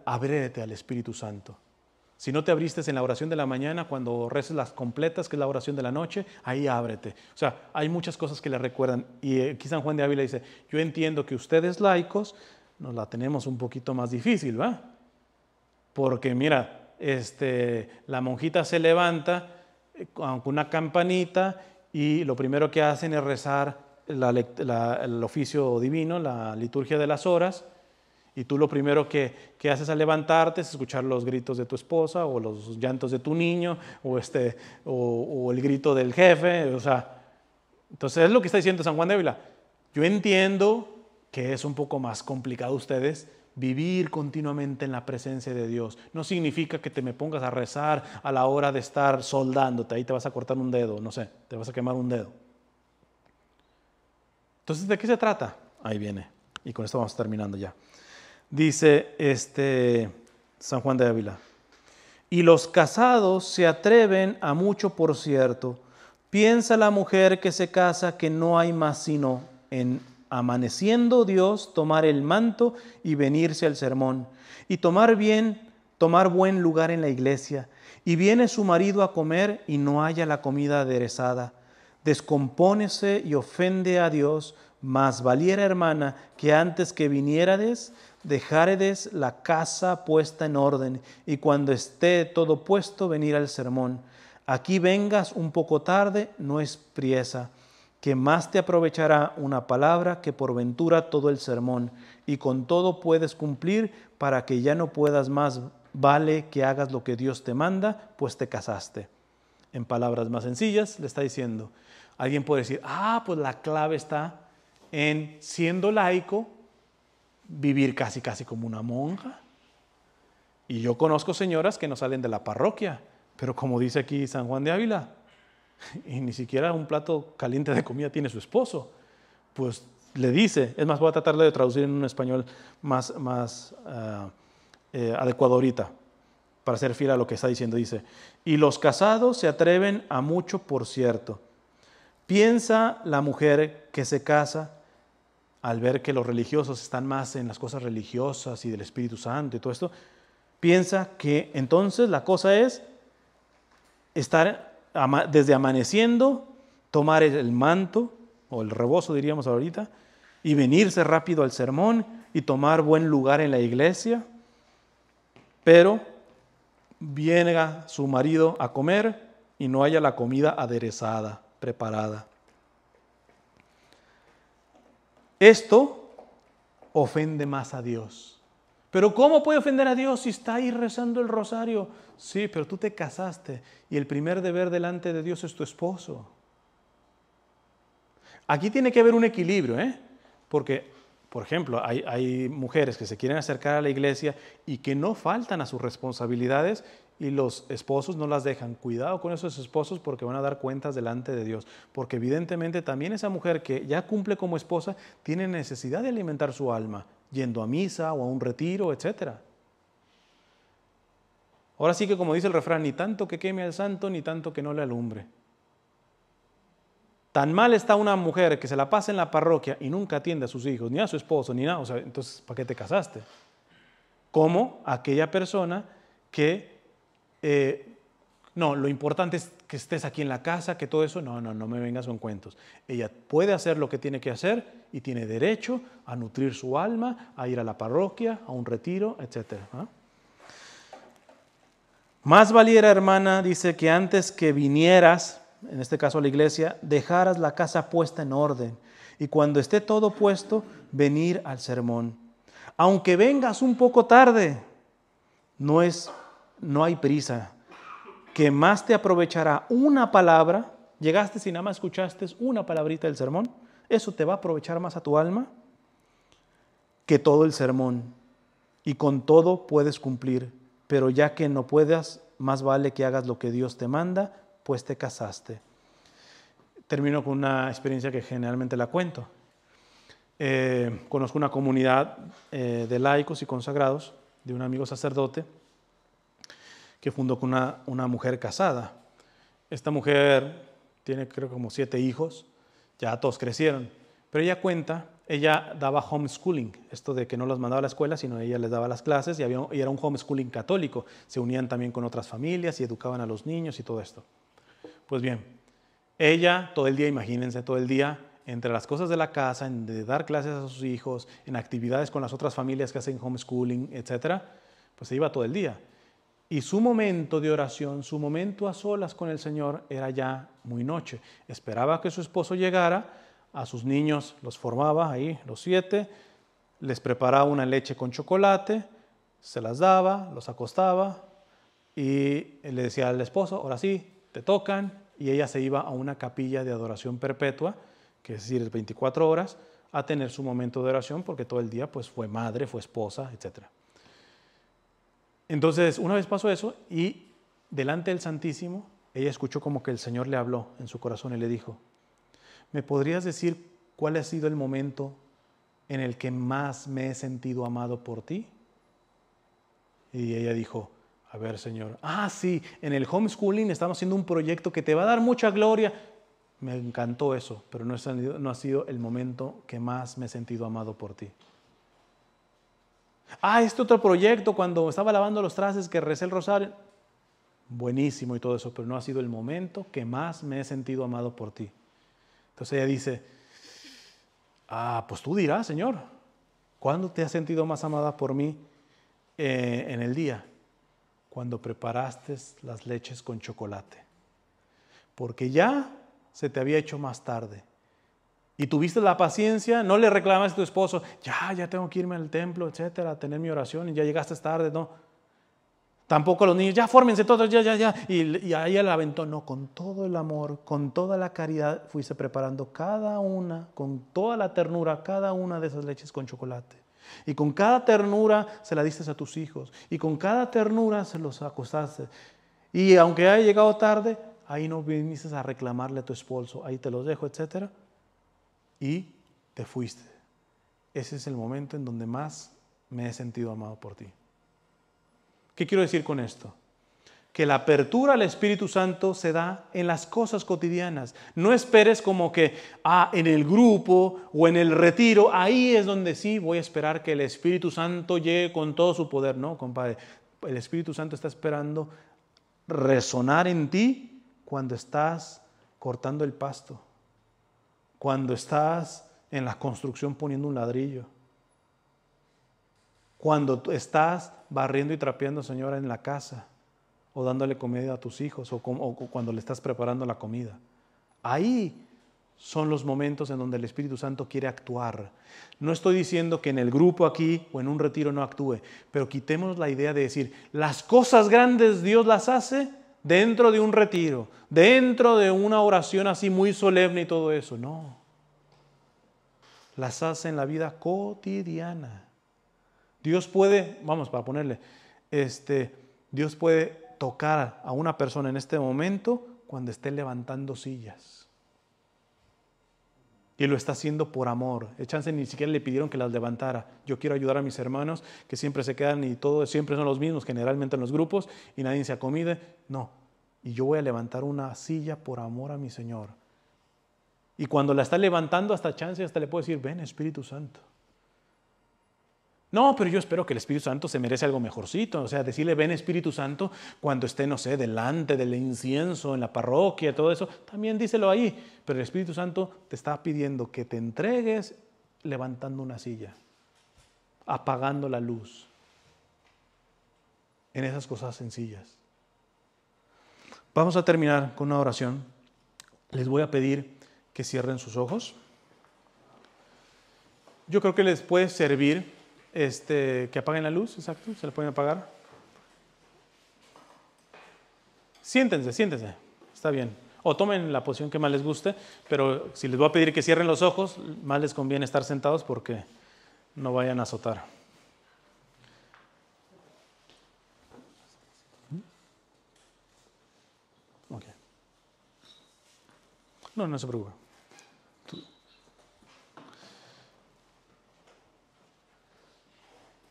A: Abrete al Espíritu Santo. Si no te abriste en la oración de la mañana, cuando reces las completas, que es la oración de la noche, ahí ábrete. O sea, hay muchas cosas que le recuerdan. Y eh, aquí San Juan de Ávila dice, yo entiendo que ustedes laicos nos la tenemos un poquito más difícil, ¿va? Porque mira, este, la monjita se levanta eh, con una campanita y lo primero que hacen es rezar el oficio divino, la liturgia de las horas, y tú lo primero que, que, haces al levantarte es escuchar los gritos de tu esposa o los llantos de tu niño o, este, o, o el grito del jefe. O sea, entonces es lo que está diciendo San Juan de Ávila. Yo entiendo que es un poco más complicado ustedes vivir continuamente en la presencia de Dios. No significa que te me pongas a rezar a la hora de estar soldándote. Ahí te vas a cortar un dedo, no sé, te vas a quemar un dedo. Entonces, ¿de qué se trata? Ahí viene. Y con esto vamos terminando ya dice este San Juan de Ávila. Y los casados se atreven a mucho, por cierto. Piensa la mujer que se casa que no hay más sino en amaneciendo Dios tomar el manto y venirse al sermón y tomar bien, tomar buen lugar en la iglesia. Y viene su marido a comer y no haya la comida aderezada. Descompónese y ofende a Dios, más valiera hermana que antes que viniérades dejaredes la casa puesta en orden, y cuando esté todo puesto, venir al sermón. Aquí vengas un poco tarde, no es priesa, que más te aprovechará una palabra que por ventura todo el sermón, y con todo puedes cumplir para que ya no puedas más, vale que hagas lo que Dios te manda, pues te casaste. En palabras más sencillas, le está diciendo, alguien puede decir, ah, pues la clave está en siendo laico, vivir casi, casi como una monja. Y yo conozco señoras que no salen de la parroquia, pero como dice aquí San Juan de Ávila, y ni siquiera un plato caliente de comida tiene su esposo, pues le dice, es más, voy a tratarle de traducir en un español más, más eh, eh, para ser fiel a lo que está diciendo, dice, y los casados se atreven a mucho, por cierto. Piensa la mujer que se casa al ver que los religiosos están más en las cosas religiosas y del Espíritu Santo y todo esto, piensa que entonces la cosa es estar desde amaneciendo, tomar el manto o el rebozo diríamos ahorita, y venirse rápido al sermón y tomar buen lugar en la iglesia, pero viene su marido a comer y no haya la comida aderezada, preparada. Esto ofende más a Dios. Pero ¿cómo puede ofender a Dios si está ahí rezando el rosario? Sí, pero tú te casaste y el primer deber delante de Dios es tu esposo. Aquí tiene que haber un equilibrio, ¿eh? Porque, por ejemplo, hay, hay mujeres que se quieren acercar a la iglesia y que no faltan a sus responsabilidades y los esposos no las dejan. Cuidado con esos esposos porque van a dar cuentas delante de Dios. Porque evidentemente también esa mujer que ya cumple como esposa tiene necesidad de alimentar su alma, yendo a misa o a un retiro, etc. Ahora sí que como dice el refrán, ni tanto que queme al santo, ni tanto que no le alumbre. Tan mal está una mujer que se la pasa en la parroquia y nunca atiende a sus hijos, ni a su esposo, ni nada. O sea, entonces, ¿para qué te casaste? Como aquella persona que eh, no, lo importante es que estés aquí en la casa, que todo eso, no, no, no me vengas con cuentos. Ella puede hacer lo que tiene que hacer y tiene derecho a nutrir su alma, a ir a la parroquia, a un retiro, etc. Más valiera, hermana, dice que antes que vinieras, en este caso a la iglesia, dejaras la casa puesta en orden y cuando esté todo puesto, venir al sermón. Aunque vengas un poco tarde, no es no hay prisa, que más te aprovechará una palabra, llegaste y nada más escuchaste una palabrita del sermón, eso te va a aprovechar más a tu alma que todo el sermón. Y con todo puedes cumplir, pero ya que no puedas, más vale que hagas lo que Dios te manda, pues te casaste. Termino con una experiencia que generalmente la cuento. Eh, conozco una comunidad eh, de laicos y consagrados de un amigo sacerdote que fundó con una, mujer casada. Esta mujer tiene creo como siete hijos, ya todos crecieron, pero ella cuenta, ella daba homeschooling, esto de que no los mandaba a la escuela, sino ella les daba las clases y, había, y era un homeschooling católico, se unían también con otras familias y educaban a los niños y todo esto. Pues bien, ella todo el día, imagínense, todo el día entre las cosas de la casa, en de dar clases a sus hijos, en actividades con las otras familias que hacen homeschooling, etcétera, pues se iba todo el día. Y su momento de oración, su momento a solas con el Señor era ya muy noche. Esperaba que su esposo llegara, a sus niños los formaba ahí, los siete, les preparaba una leche con chocolate, se las daba, los acostaba y le decía al esposo, ahora sí, te tocan. Y ella se iba a una capilla de adoración perpetua, que es decir, 24 horas, a tener su momento de oración porque todo el día pues fue madre, fue esposa, etcétera. Entonces, una vez pasó eso y delante del Santísimo, ella escuchó como que el Señor le habló en su corazón y le dijo, ¿me podrías decir cuál ha sido el momento en el que más me he sentido amado por ti? Y ella dijo, a ver Señor, ah sí, en el homeschooling estamos haciendo un proyecto que te va a dar mucha gloria. Me encantó eso, pero no, no ha sido el momento que más me he sentido amado por ti. Ah, este otro proyecto, cuando estaba lavando los trastes que recé el rosario. Buenísimo y todo eso, pero no ha sido el momento que más me he sentido amado por ti. Entonces ella dice, ah, pues tú dirás, Señor, ¿cuándo te has sentido más amada por mí eh, en el día? Cuando preparaste las leches con chocolate. Porque ya se te había hecho más tarde y tuviste la paciencia, no le reclamas a tu esposo, ya, ya tengo que irme al templo, etcétera, a tener mi oración y ya llegaste tarde, no. Tampoco los niños, ya fórmense todos, ya, ya, ya. Y, ahí el aventó, no, con todo el amor, con toda la caridad, fuiste preparando cada una, con toda la ternura, cada una de esas leches con chocolate. Y con cada ternura se la diste a tus hijos. Y con cada ternura se los acostaste. Y aunque haya llegado tarde, ahí no viniste a reclamarle a tu esposo, ahí te los dejo, etcétera y te fuiste. Ese es el momento en donde más me he sentido amado por ti. ¿Qué quiero decir con esto? Que la apertura al Espíritu Santo se da en las cosas cotidianas. No esperes como que, ah, en el grupo o en el retiro, ahí es donde sí voy a esperar que el Espíritu Santo llegue con todo su poder. No, compadre, el Espíritu Santo está esperando resonar en ti cuando estás cortando el pasto cuando estás en la construcción poniendo un ladrillo, cuando estás barriendo y trapeando, señora, en la casa, o dándole comida a tus hijos, o, o cuando le estás preparando la comida. Ahí son los momentos en donde el Espíritu Santo quiere actuar. No estoy diciendo que en el grupo aquí o en un retiro no actúe, pero quitemos la idea de decir, las cosas grandes Dios las hace dentro de un retiro, dentro de una oración así muy solemne y todo eso. No. Las hace en la vida cotidiana. Dios puede, vamos para ponerle, este, Dios puede tocar a una persona en este momento cuando esté levantando sillas. Y lo está haciendo por amor. El eh, chance ni siquiera le pidieron que las levantara. Yo quiero ayudar a mis hermanos que siempre se quedan y todos siempre son los mismos, generalmente en los grupos, y nadie se acomide. No. Y yo voy a levantar una silla por amor a mi Señor. Y cuando la está levantando hasta chance, hasta le puede decir, ven Espíritu Santo. No, pero yo espero que el Espíritu Santo se merece algo mejorcito. O sea, decirle, ven Espíritu Santo cuando esté, no sé, delante del incienso, en la parroquia, todo eso. También díselo ahí. Pero el Espíritu Santo te está pidiendo que te entregues levantando una silla, apagando la luz. En esas cosas sencillas. Vamos a terminar con una oración. Les voy a pedir que cierren sus ojos. Yo creo que les puede servir este, que apaguen la luz, exacto, se la pueden apagar. Siéntense, siéntense, está bien. O tomen la posición que más les guste, pero si les voy a pedir que cierren los ojos, más les conviene estar sentados porque no vayan a azotar. Okay. No, no se preocupe.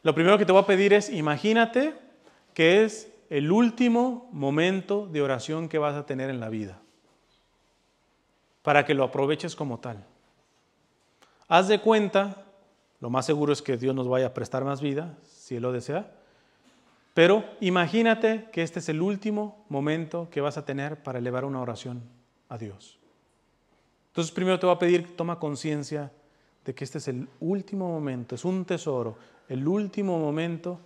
A: Lo primero que te voy a pedir es, imagínate que es el último momento de oración que vas a tener en la vida, para que lo aproveches como tal. Haz de cuenta, lo más seguro es que Dios nos vaya a prestar más vida, si Él lo desea, pero imagínate que este es el último momento que vas a tener para elevar una oración a Dios. Entonces primero te voy a pedir, toma conciencia de que este es el último momento, es un tesoro, el último momento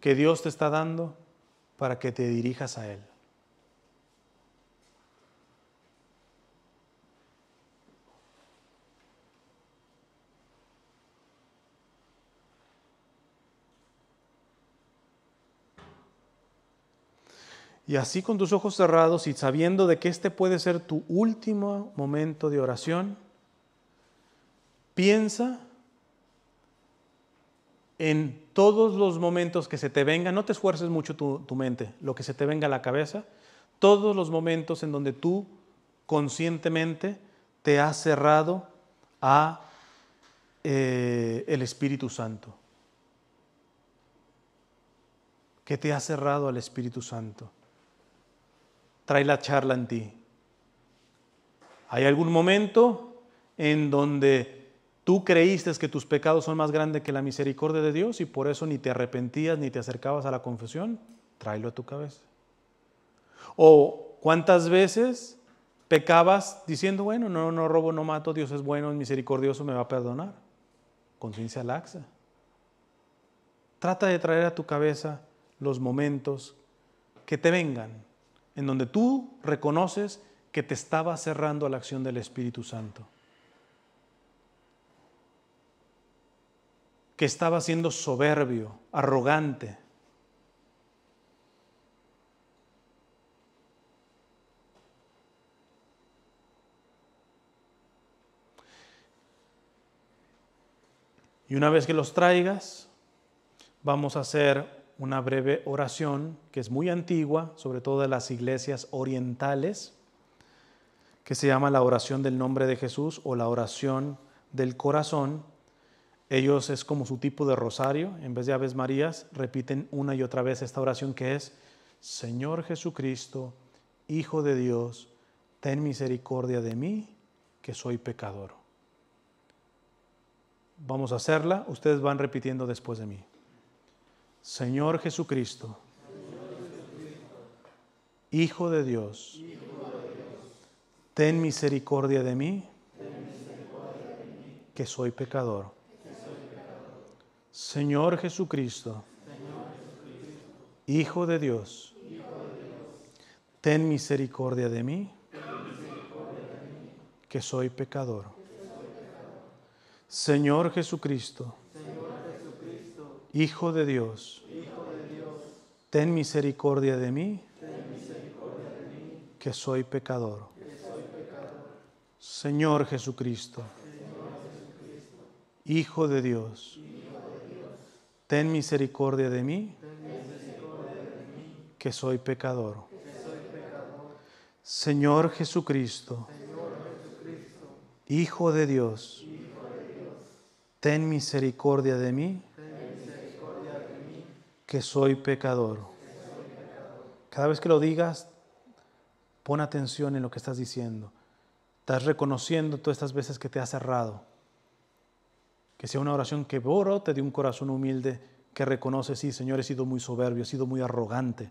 A: que Dios te está dando para que te dirijas a Él. Y así con tus ojos cerrados y sabiendo de que este puede ser tu último momento de oración, Piensa en todos los momentos que se te vengan, no te esfuerces mucho tu, mente, lo que se te venga a la cabeza, todos los momentos en donde tú conscientemente te has cerrado a eh, el Espíritu Santo. Que te has cerrado al Espíritu Santo. Trae la charla en ti. ¿Hay algún momento en donde Tú creíste que tus pecados son más grandes que la misericordia de Dios y por eso ni te arrepentías ni te acercabas a la confesión. Tráelo a tu cabeza. O cuántas veces pecabas diciendo, bueno, no, no robo, no mato, Dios es bueno, es misericordioso, me va a perdonar. Conciencia laxa. Trata de traer a tu cabeza los momentos que te vengan, en donde tú reconoces que te estaba cerrando a la acción del Espíritu Santo. que estaba siendo soberbio, arrogante. Y una vez que los traigas, vamos a hacer una breve oración que es muy antigua, sobre todo de las iglesias orientales, que se llama la oración del nombre de Jesús o la oración del corazón ellos es como su tipo de rosario, en vez de Aves Marías, repiten una y otra vez esta oración que es, Señor Jesucristo, Hijo de Dios, ten misericordia de mí, que soy pecador. Vamos a hacerla, ustedes van repitiendo después de mí. Señor Jesucristo, Hijo de Dios, ten misericordia de mí, que soy pecador. Señor Jesucristo, Hijo, de Dios, ten misericordia de mí, que, soy pecador. Señor Jesucristo, Hijo, de Dios, ten misericordia de mí, que, soy pecador. Señor Jesucristo Hijo de Dios, Ten misericordia de mí, que soy pecador. Señor Jesucristo, Hijo de Dios, ten misericordia de mí, que soy pecador. Cada vez que lo digas, pon atención en lo que estás diciendo. Estás reconociendo todas estas veces que te has cerrado que sea una oración que borote de un corazón humilde que reconoce, sí, Señor, he sido muy soberbio, he sido muy arrogante.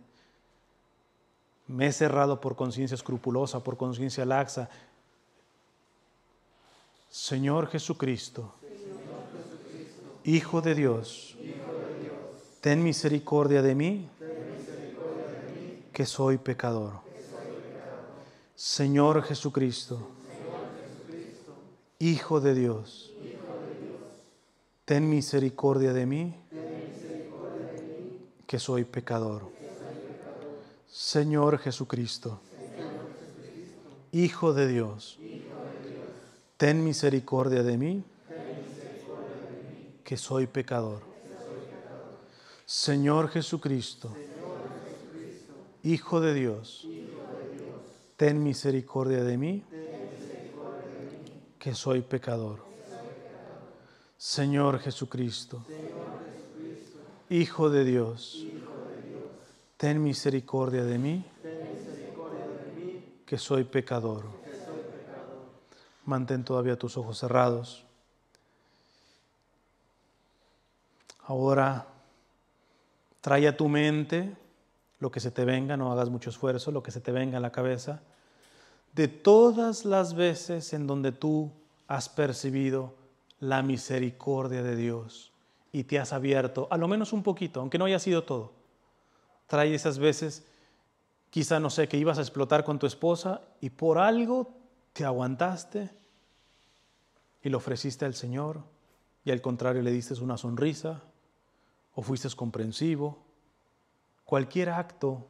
A: Me he cerrado por conciencia escrupulosa, por conciencia laxa. Señor Jesucristo, Hijo de Dios, ten misericordia de mí, que soy pecador. Señor Jesucristo, Hijo de Dios, Ten misericordia de mí, que, soy pecador. Señor Jesucristo, Hijo, de Dios, ten misericordia de mí, que, soy pecador. Señor Jesucristo, Hijo, de Dios, ten misericordia de mí que soy pecador. Señor Jesucristo, Hijo, de Dios, ten misericordia de mí, que, soy pecador. Mantén todavía tus ojos cerrados. Ahora trae a tu mente lo que se te venga, no hagas mucho esfuerzo, lo que se te venga en la cabeza, de todas las veces en donde tú has percibido la misericordia de Dios y te has abierto, a lo menos un poquito, aunque no haya sido todo. Trae esas veces, quizá no sé, que ibas a explotar con tu esposa y por algo te aguantaste y lo ofreciste al Señor y al contrario le diste una sonrisa o fuiste comprensivo. Cualquier acto,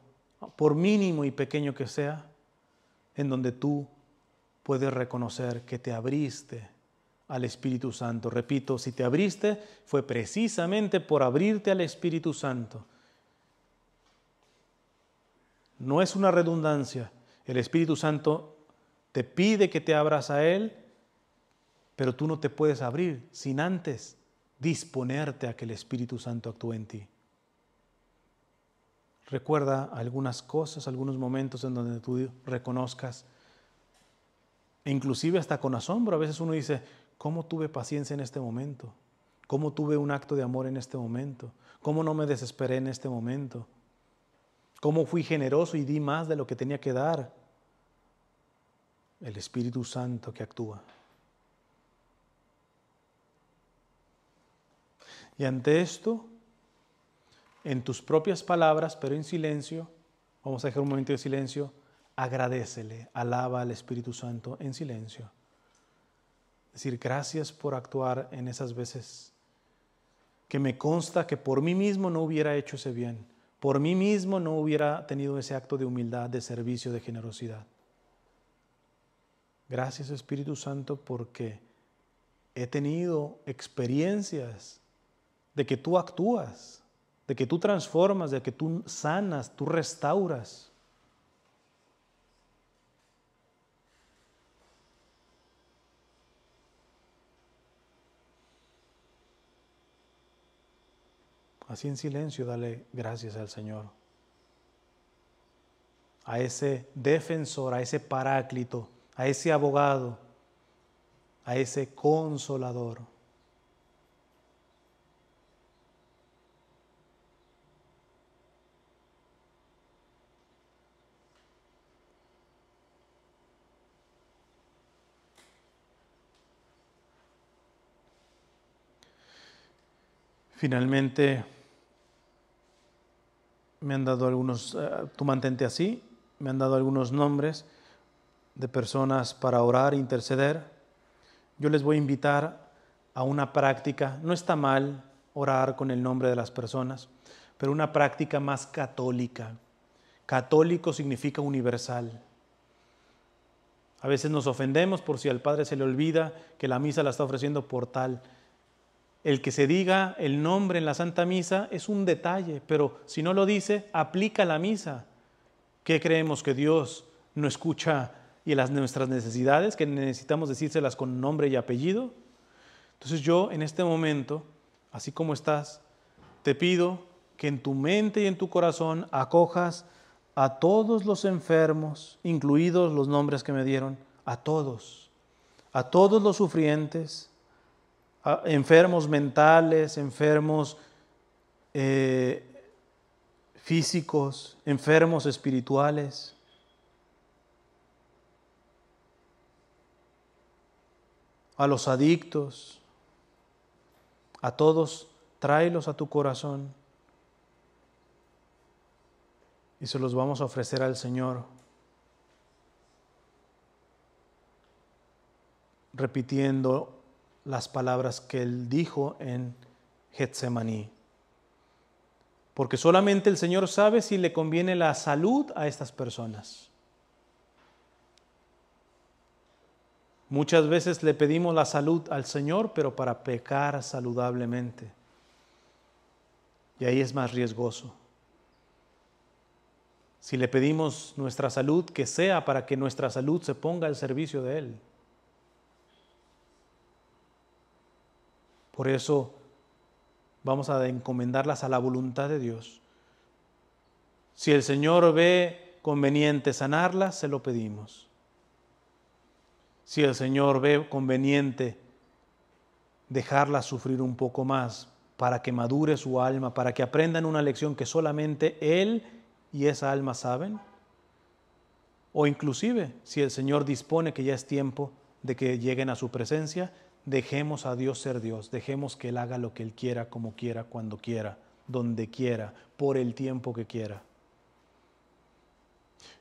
A: por mínimo y pequeño que sea, en donde tú puedes reconocer que te abriste al Espíritu Santo. Repito, si te abriste fue precisamente por abrirte al Espíritu Santo. No es una redundancia. El Espíritu Santo te pide que te abras a Él, pero tú no te puedes abrir sin antes disponerte a que el Espíritu Santo actúe en ti. Recuerda algunas cosas, algunos momentos en donde tú reconozcas, e inclusive hasta con asombro, a veces uno dice, ¿Cómo tuve paciencia en este momento? ¿Cómo tuve un acto de amor en este momento? ¿Cómo no me desesperé en este momento? ¿Cómo fui generoso y di más de lo que tenía que dar? El Espíritu Santo que actúa. Y ante esto, en tus propias palabras, pero en silencio, vamos a dejar un momento de silencio, agradecele, alaba al Espíritu Santo en silencio. Decir gracias por actuar en esas veces. Que me consta que por mí mismo no hubiera hecho ese bien. Por mí mismo no hubiera tenido ese acto de humildad, de servicio, de generosidad. Gracias Espíritu Santo porque he tenido experiencias de que tú actúas, de que tú transformas, de que tú sanas, tú restauras. Así en silencio, dale gracias al Señor. A ese defensor, a ese paráclito, a ese abogado, a ese consolador. Finalmente, me han dado algunos, eh, tú mantente así, me han dado algunos nombres de personas para orar, interceder. Yo les voy a invitar a una práctica, no está mal orar con el nombre de las personas, pero una práctica más católica. Católico significa universal. A veces nos ofendemos por si al Padre se le olvida que la misa la está ofreciendo por tal. El que se diga el nombre en la Santa Misa es un detalle, pero si no lo dice, aplica la misa. ¿Qué creemos que Dios no escucha y las nuestras necesidades, que necesitamos decírselas con nombre y apellido? Entonces yo en este momento, así como estás, te pido que en tu mente y en tu corazón acojas a todos los enfermos, incluidos los nombres que me dieron, a todos, a todos los sufrientes, enfermos mentales, enfermos eh, físicos, enfermos espirituales. a los adictos, a todos, tráelos a tu corazón y se los vamos a ofrecer al Señor, repitiendo las palabras que él dijo en Getsemaní. Porque solamente el Señor sabe si le conviene la salud a estas personas. Muchas veces le pedimos la salud al Señor, pero para pecar saludablemente. Y ahí es más riesgoso. Si le pedimos nuestra salud, que sea para que nuestra salud se ponga al servicio de Él. Por eso vamos a encomendarlas a la voluntad de Dios. Si el Señor ve conveniente sanarlas, se lo pedimos. Si el Señor ve conveniente dejarlas sufrir un poco más para que madure su alma, para que aprendan una lección que solamente Él y esa alma saben. O inclusive, si el Señor dispone que ya es tiempo de que lleguen a su presencia, Dejemos a Dios ser Dios, dejemos que Él haga lo que Él quiera, como quiera, cuando quiera, donde quiera, por el tiempo que quiera.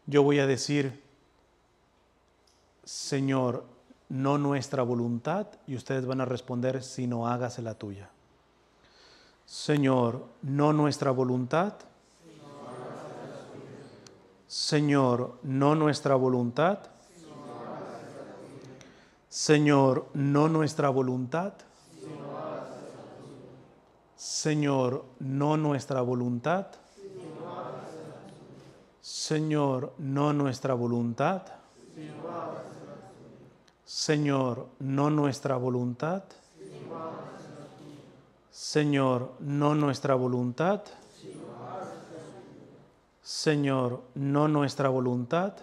A: Yo voy a decir, Señor, no nuestra voluntad, y ustedes van a responder, no hágase la tuya. Señor, no nuestra voluntad. Señor, no nuestra voluntad, Señor, no nuestra voluntad. Señor, no nuestra voluntad. Señor, no nuestra voluntad. Señor, no nuestra voluntad. Señor, no nuestra voluntad. Señor, no nuestra voluntad.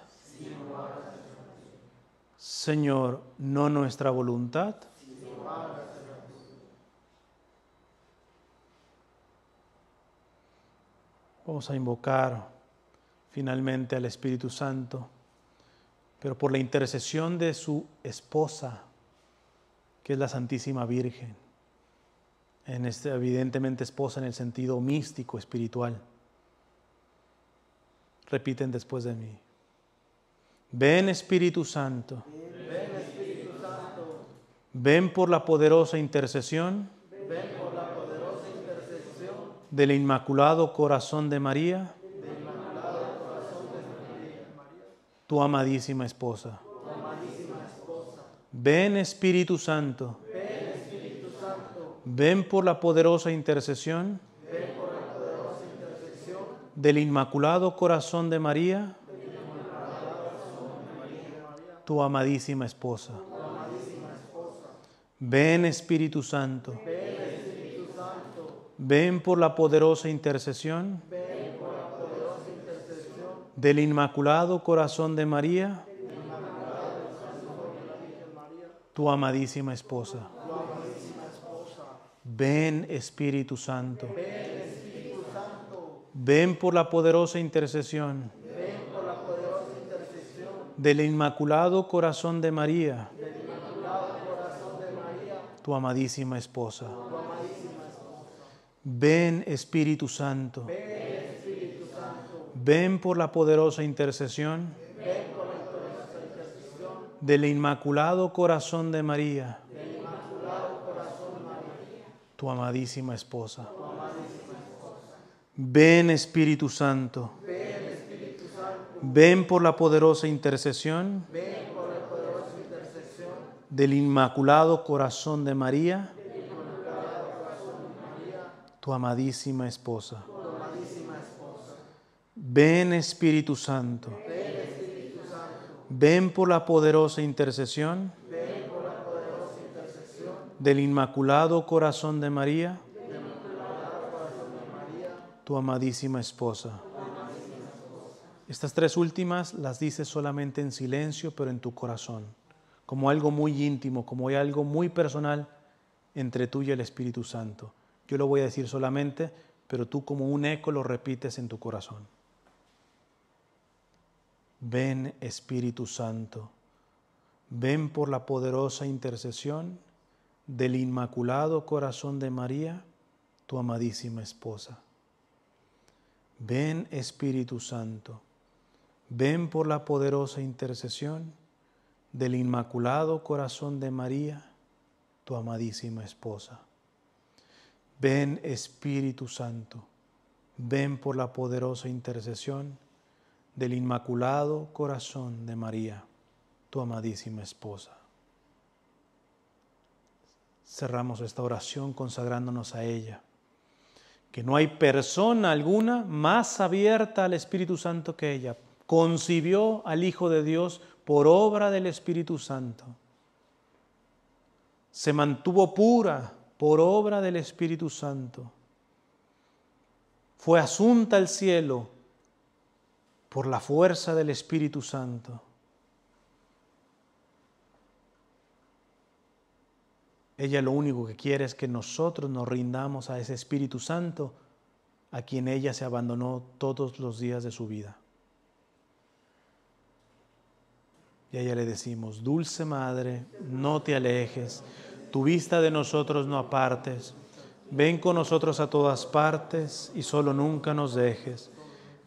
A: Señor, no nuestra voluntad. Vamos a invocar finalmente al Espíritu Santo, pero por la intercesión de su esposa, que es la Santísima Virgen, en este, evidentemente esposa en el sentido místico, espiritual. Repiten después de mí. Ven Espíritu Santo. Ven, por la poderosa intercesión. la del Inmaculado Corazón de María. Tu amadísima esposa. Ven Espíritu Santo. Ven por la poderosa intercesión del Inmaculado Corazón de María tu amadísima esposa. Ven, Espíritu Santo. Ven, por la poderosa intercesión del Inmaculado Corazón de María, tu amadísima esposa. Ven, Espíritu Santo. Ven, Espíritu Santo. Ven por la poderosa intercesión del Inmaculado Corazón de María, tu, amadísima esposa. Ven Espíritu Santo. Ven, por, la poderosa intercesión del Inmaculado Corazón de María, tu amadísima esposa. Ven Espíritu Santo. Ven por la poderosa intercesión, del Inmaculado Corazón de María, tu, amadísima esposa. Ven Espíritu Santo. Ven, por la poderosa intercesión, del Inmaculado corazón de María tu amadísima esposa. Estas tres últimas las dices solamente en silencio, pero en tu corazón, como algo muy íntimo, como algo muy personal entre tú y el Espíritu Santo. Yo lo voy a decir solamente, pero tú como un eco lo repites en tu corazón. Ven Espíritu Santo, ven por la poderosa intercesión del Inmaculado Corazón de María, tu amadísima esposa. Ven Espíritu Santo. Ven por la poderosa intercesión del Inmaculado Corazón de María, tu amadísima esposa. Ven Espíritu Santo, ven por la poderosa intercesión del Inmaculado Corazón de María, tu amadísima esposa. Cerramos esta oración consagrándonos a ella, que no hay persona alguna más abierta al Espíritu Santo que ella concibió al Hijo de Dios por obra del Espíritu Santo. Se mantuvo pura por obra del Espíritu Santo. Fue asunta al cielo por la fuerza del Espíritu Santo. Ella lo único que quiere es que nosotros nos rindamos a ese Espíritu Santo a quien ella se abandonó todos los días de su vida. Y a ella le decimos, Dulce Madre, no te alejes, tu vista de nosotros no apartes, ven con nosotros a todas partes y solo nunca nos dejes,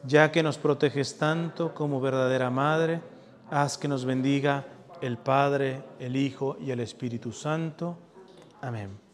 A: ya que nos proteges tanto como verdadera Madre, haz que nos bendiga el Padre, el Hijo y el Espíritu Santo. Amén.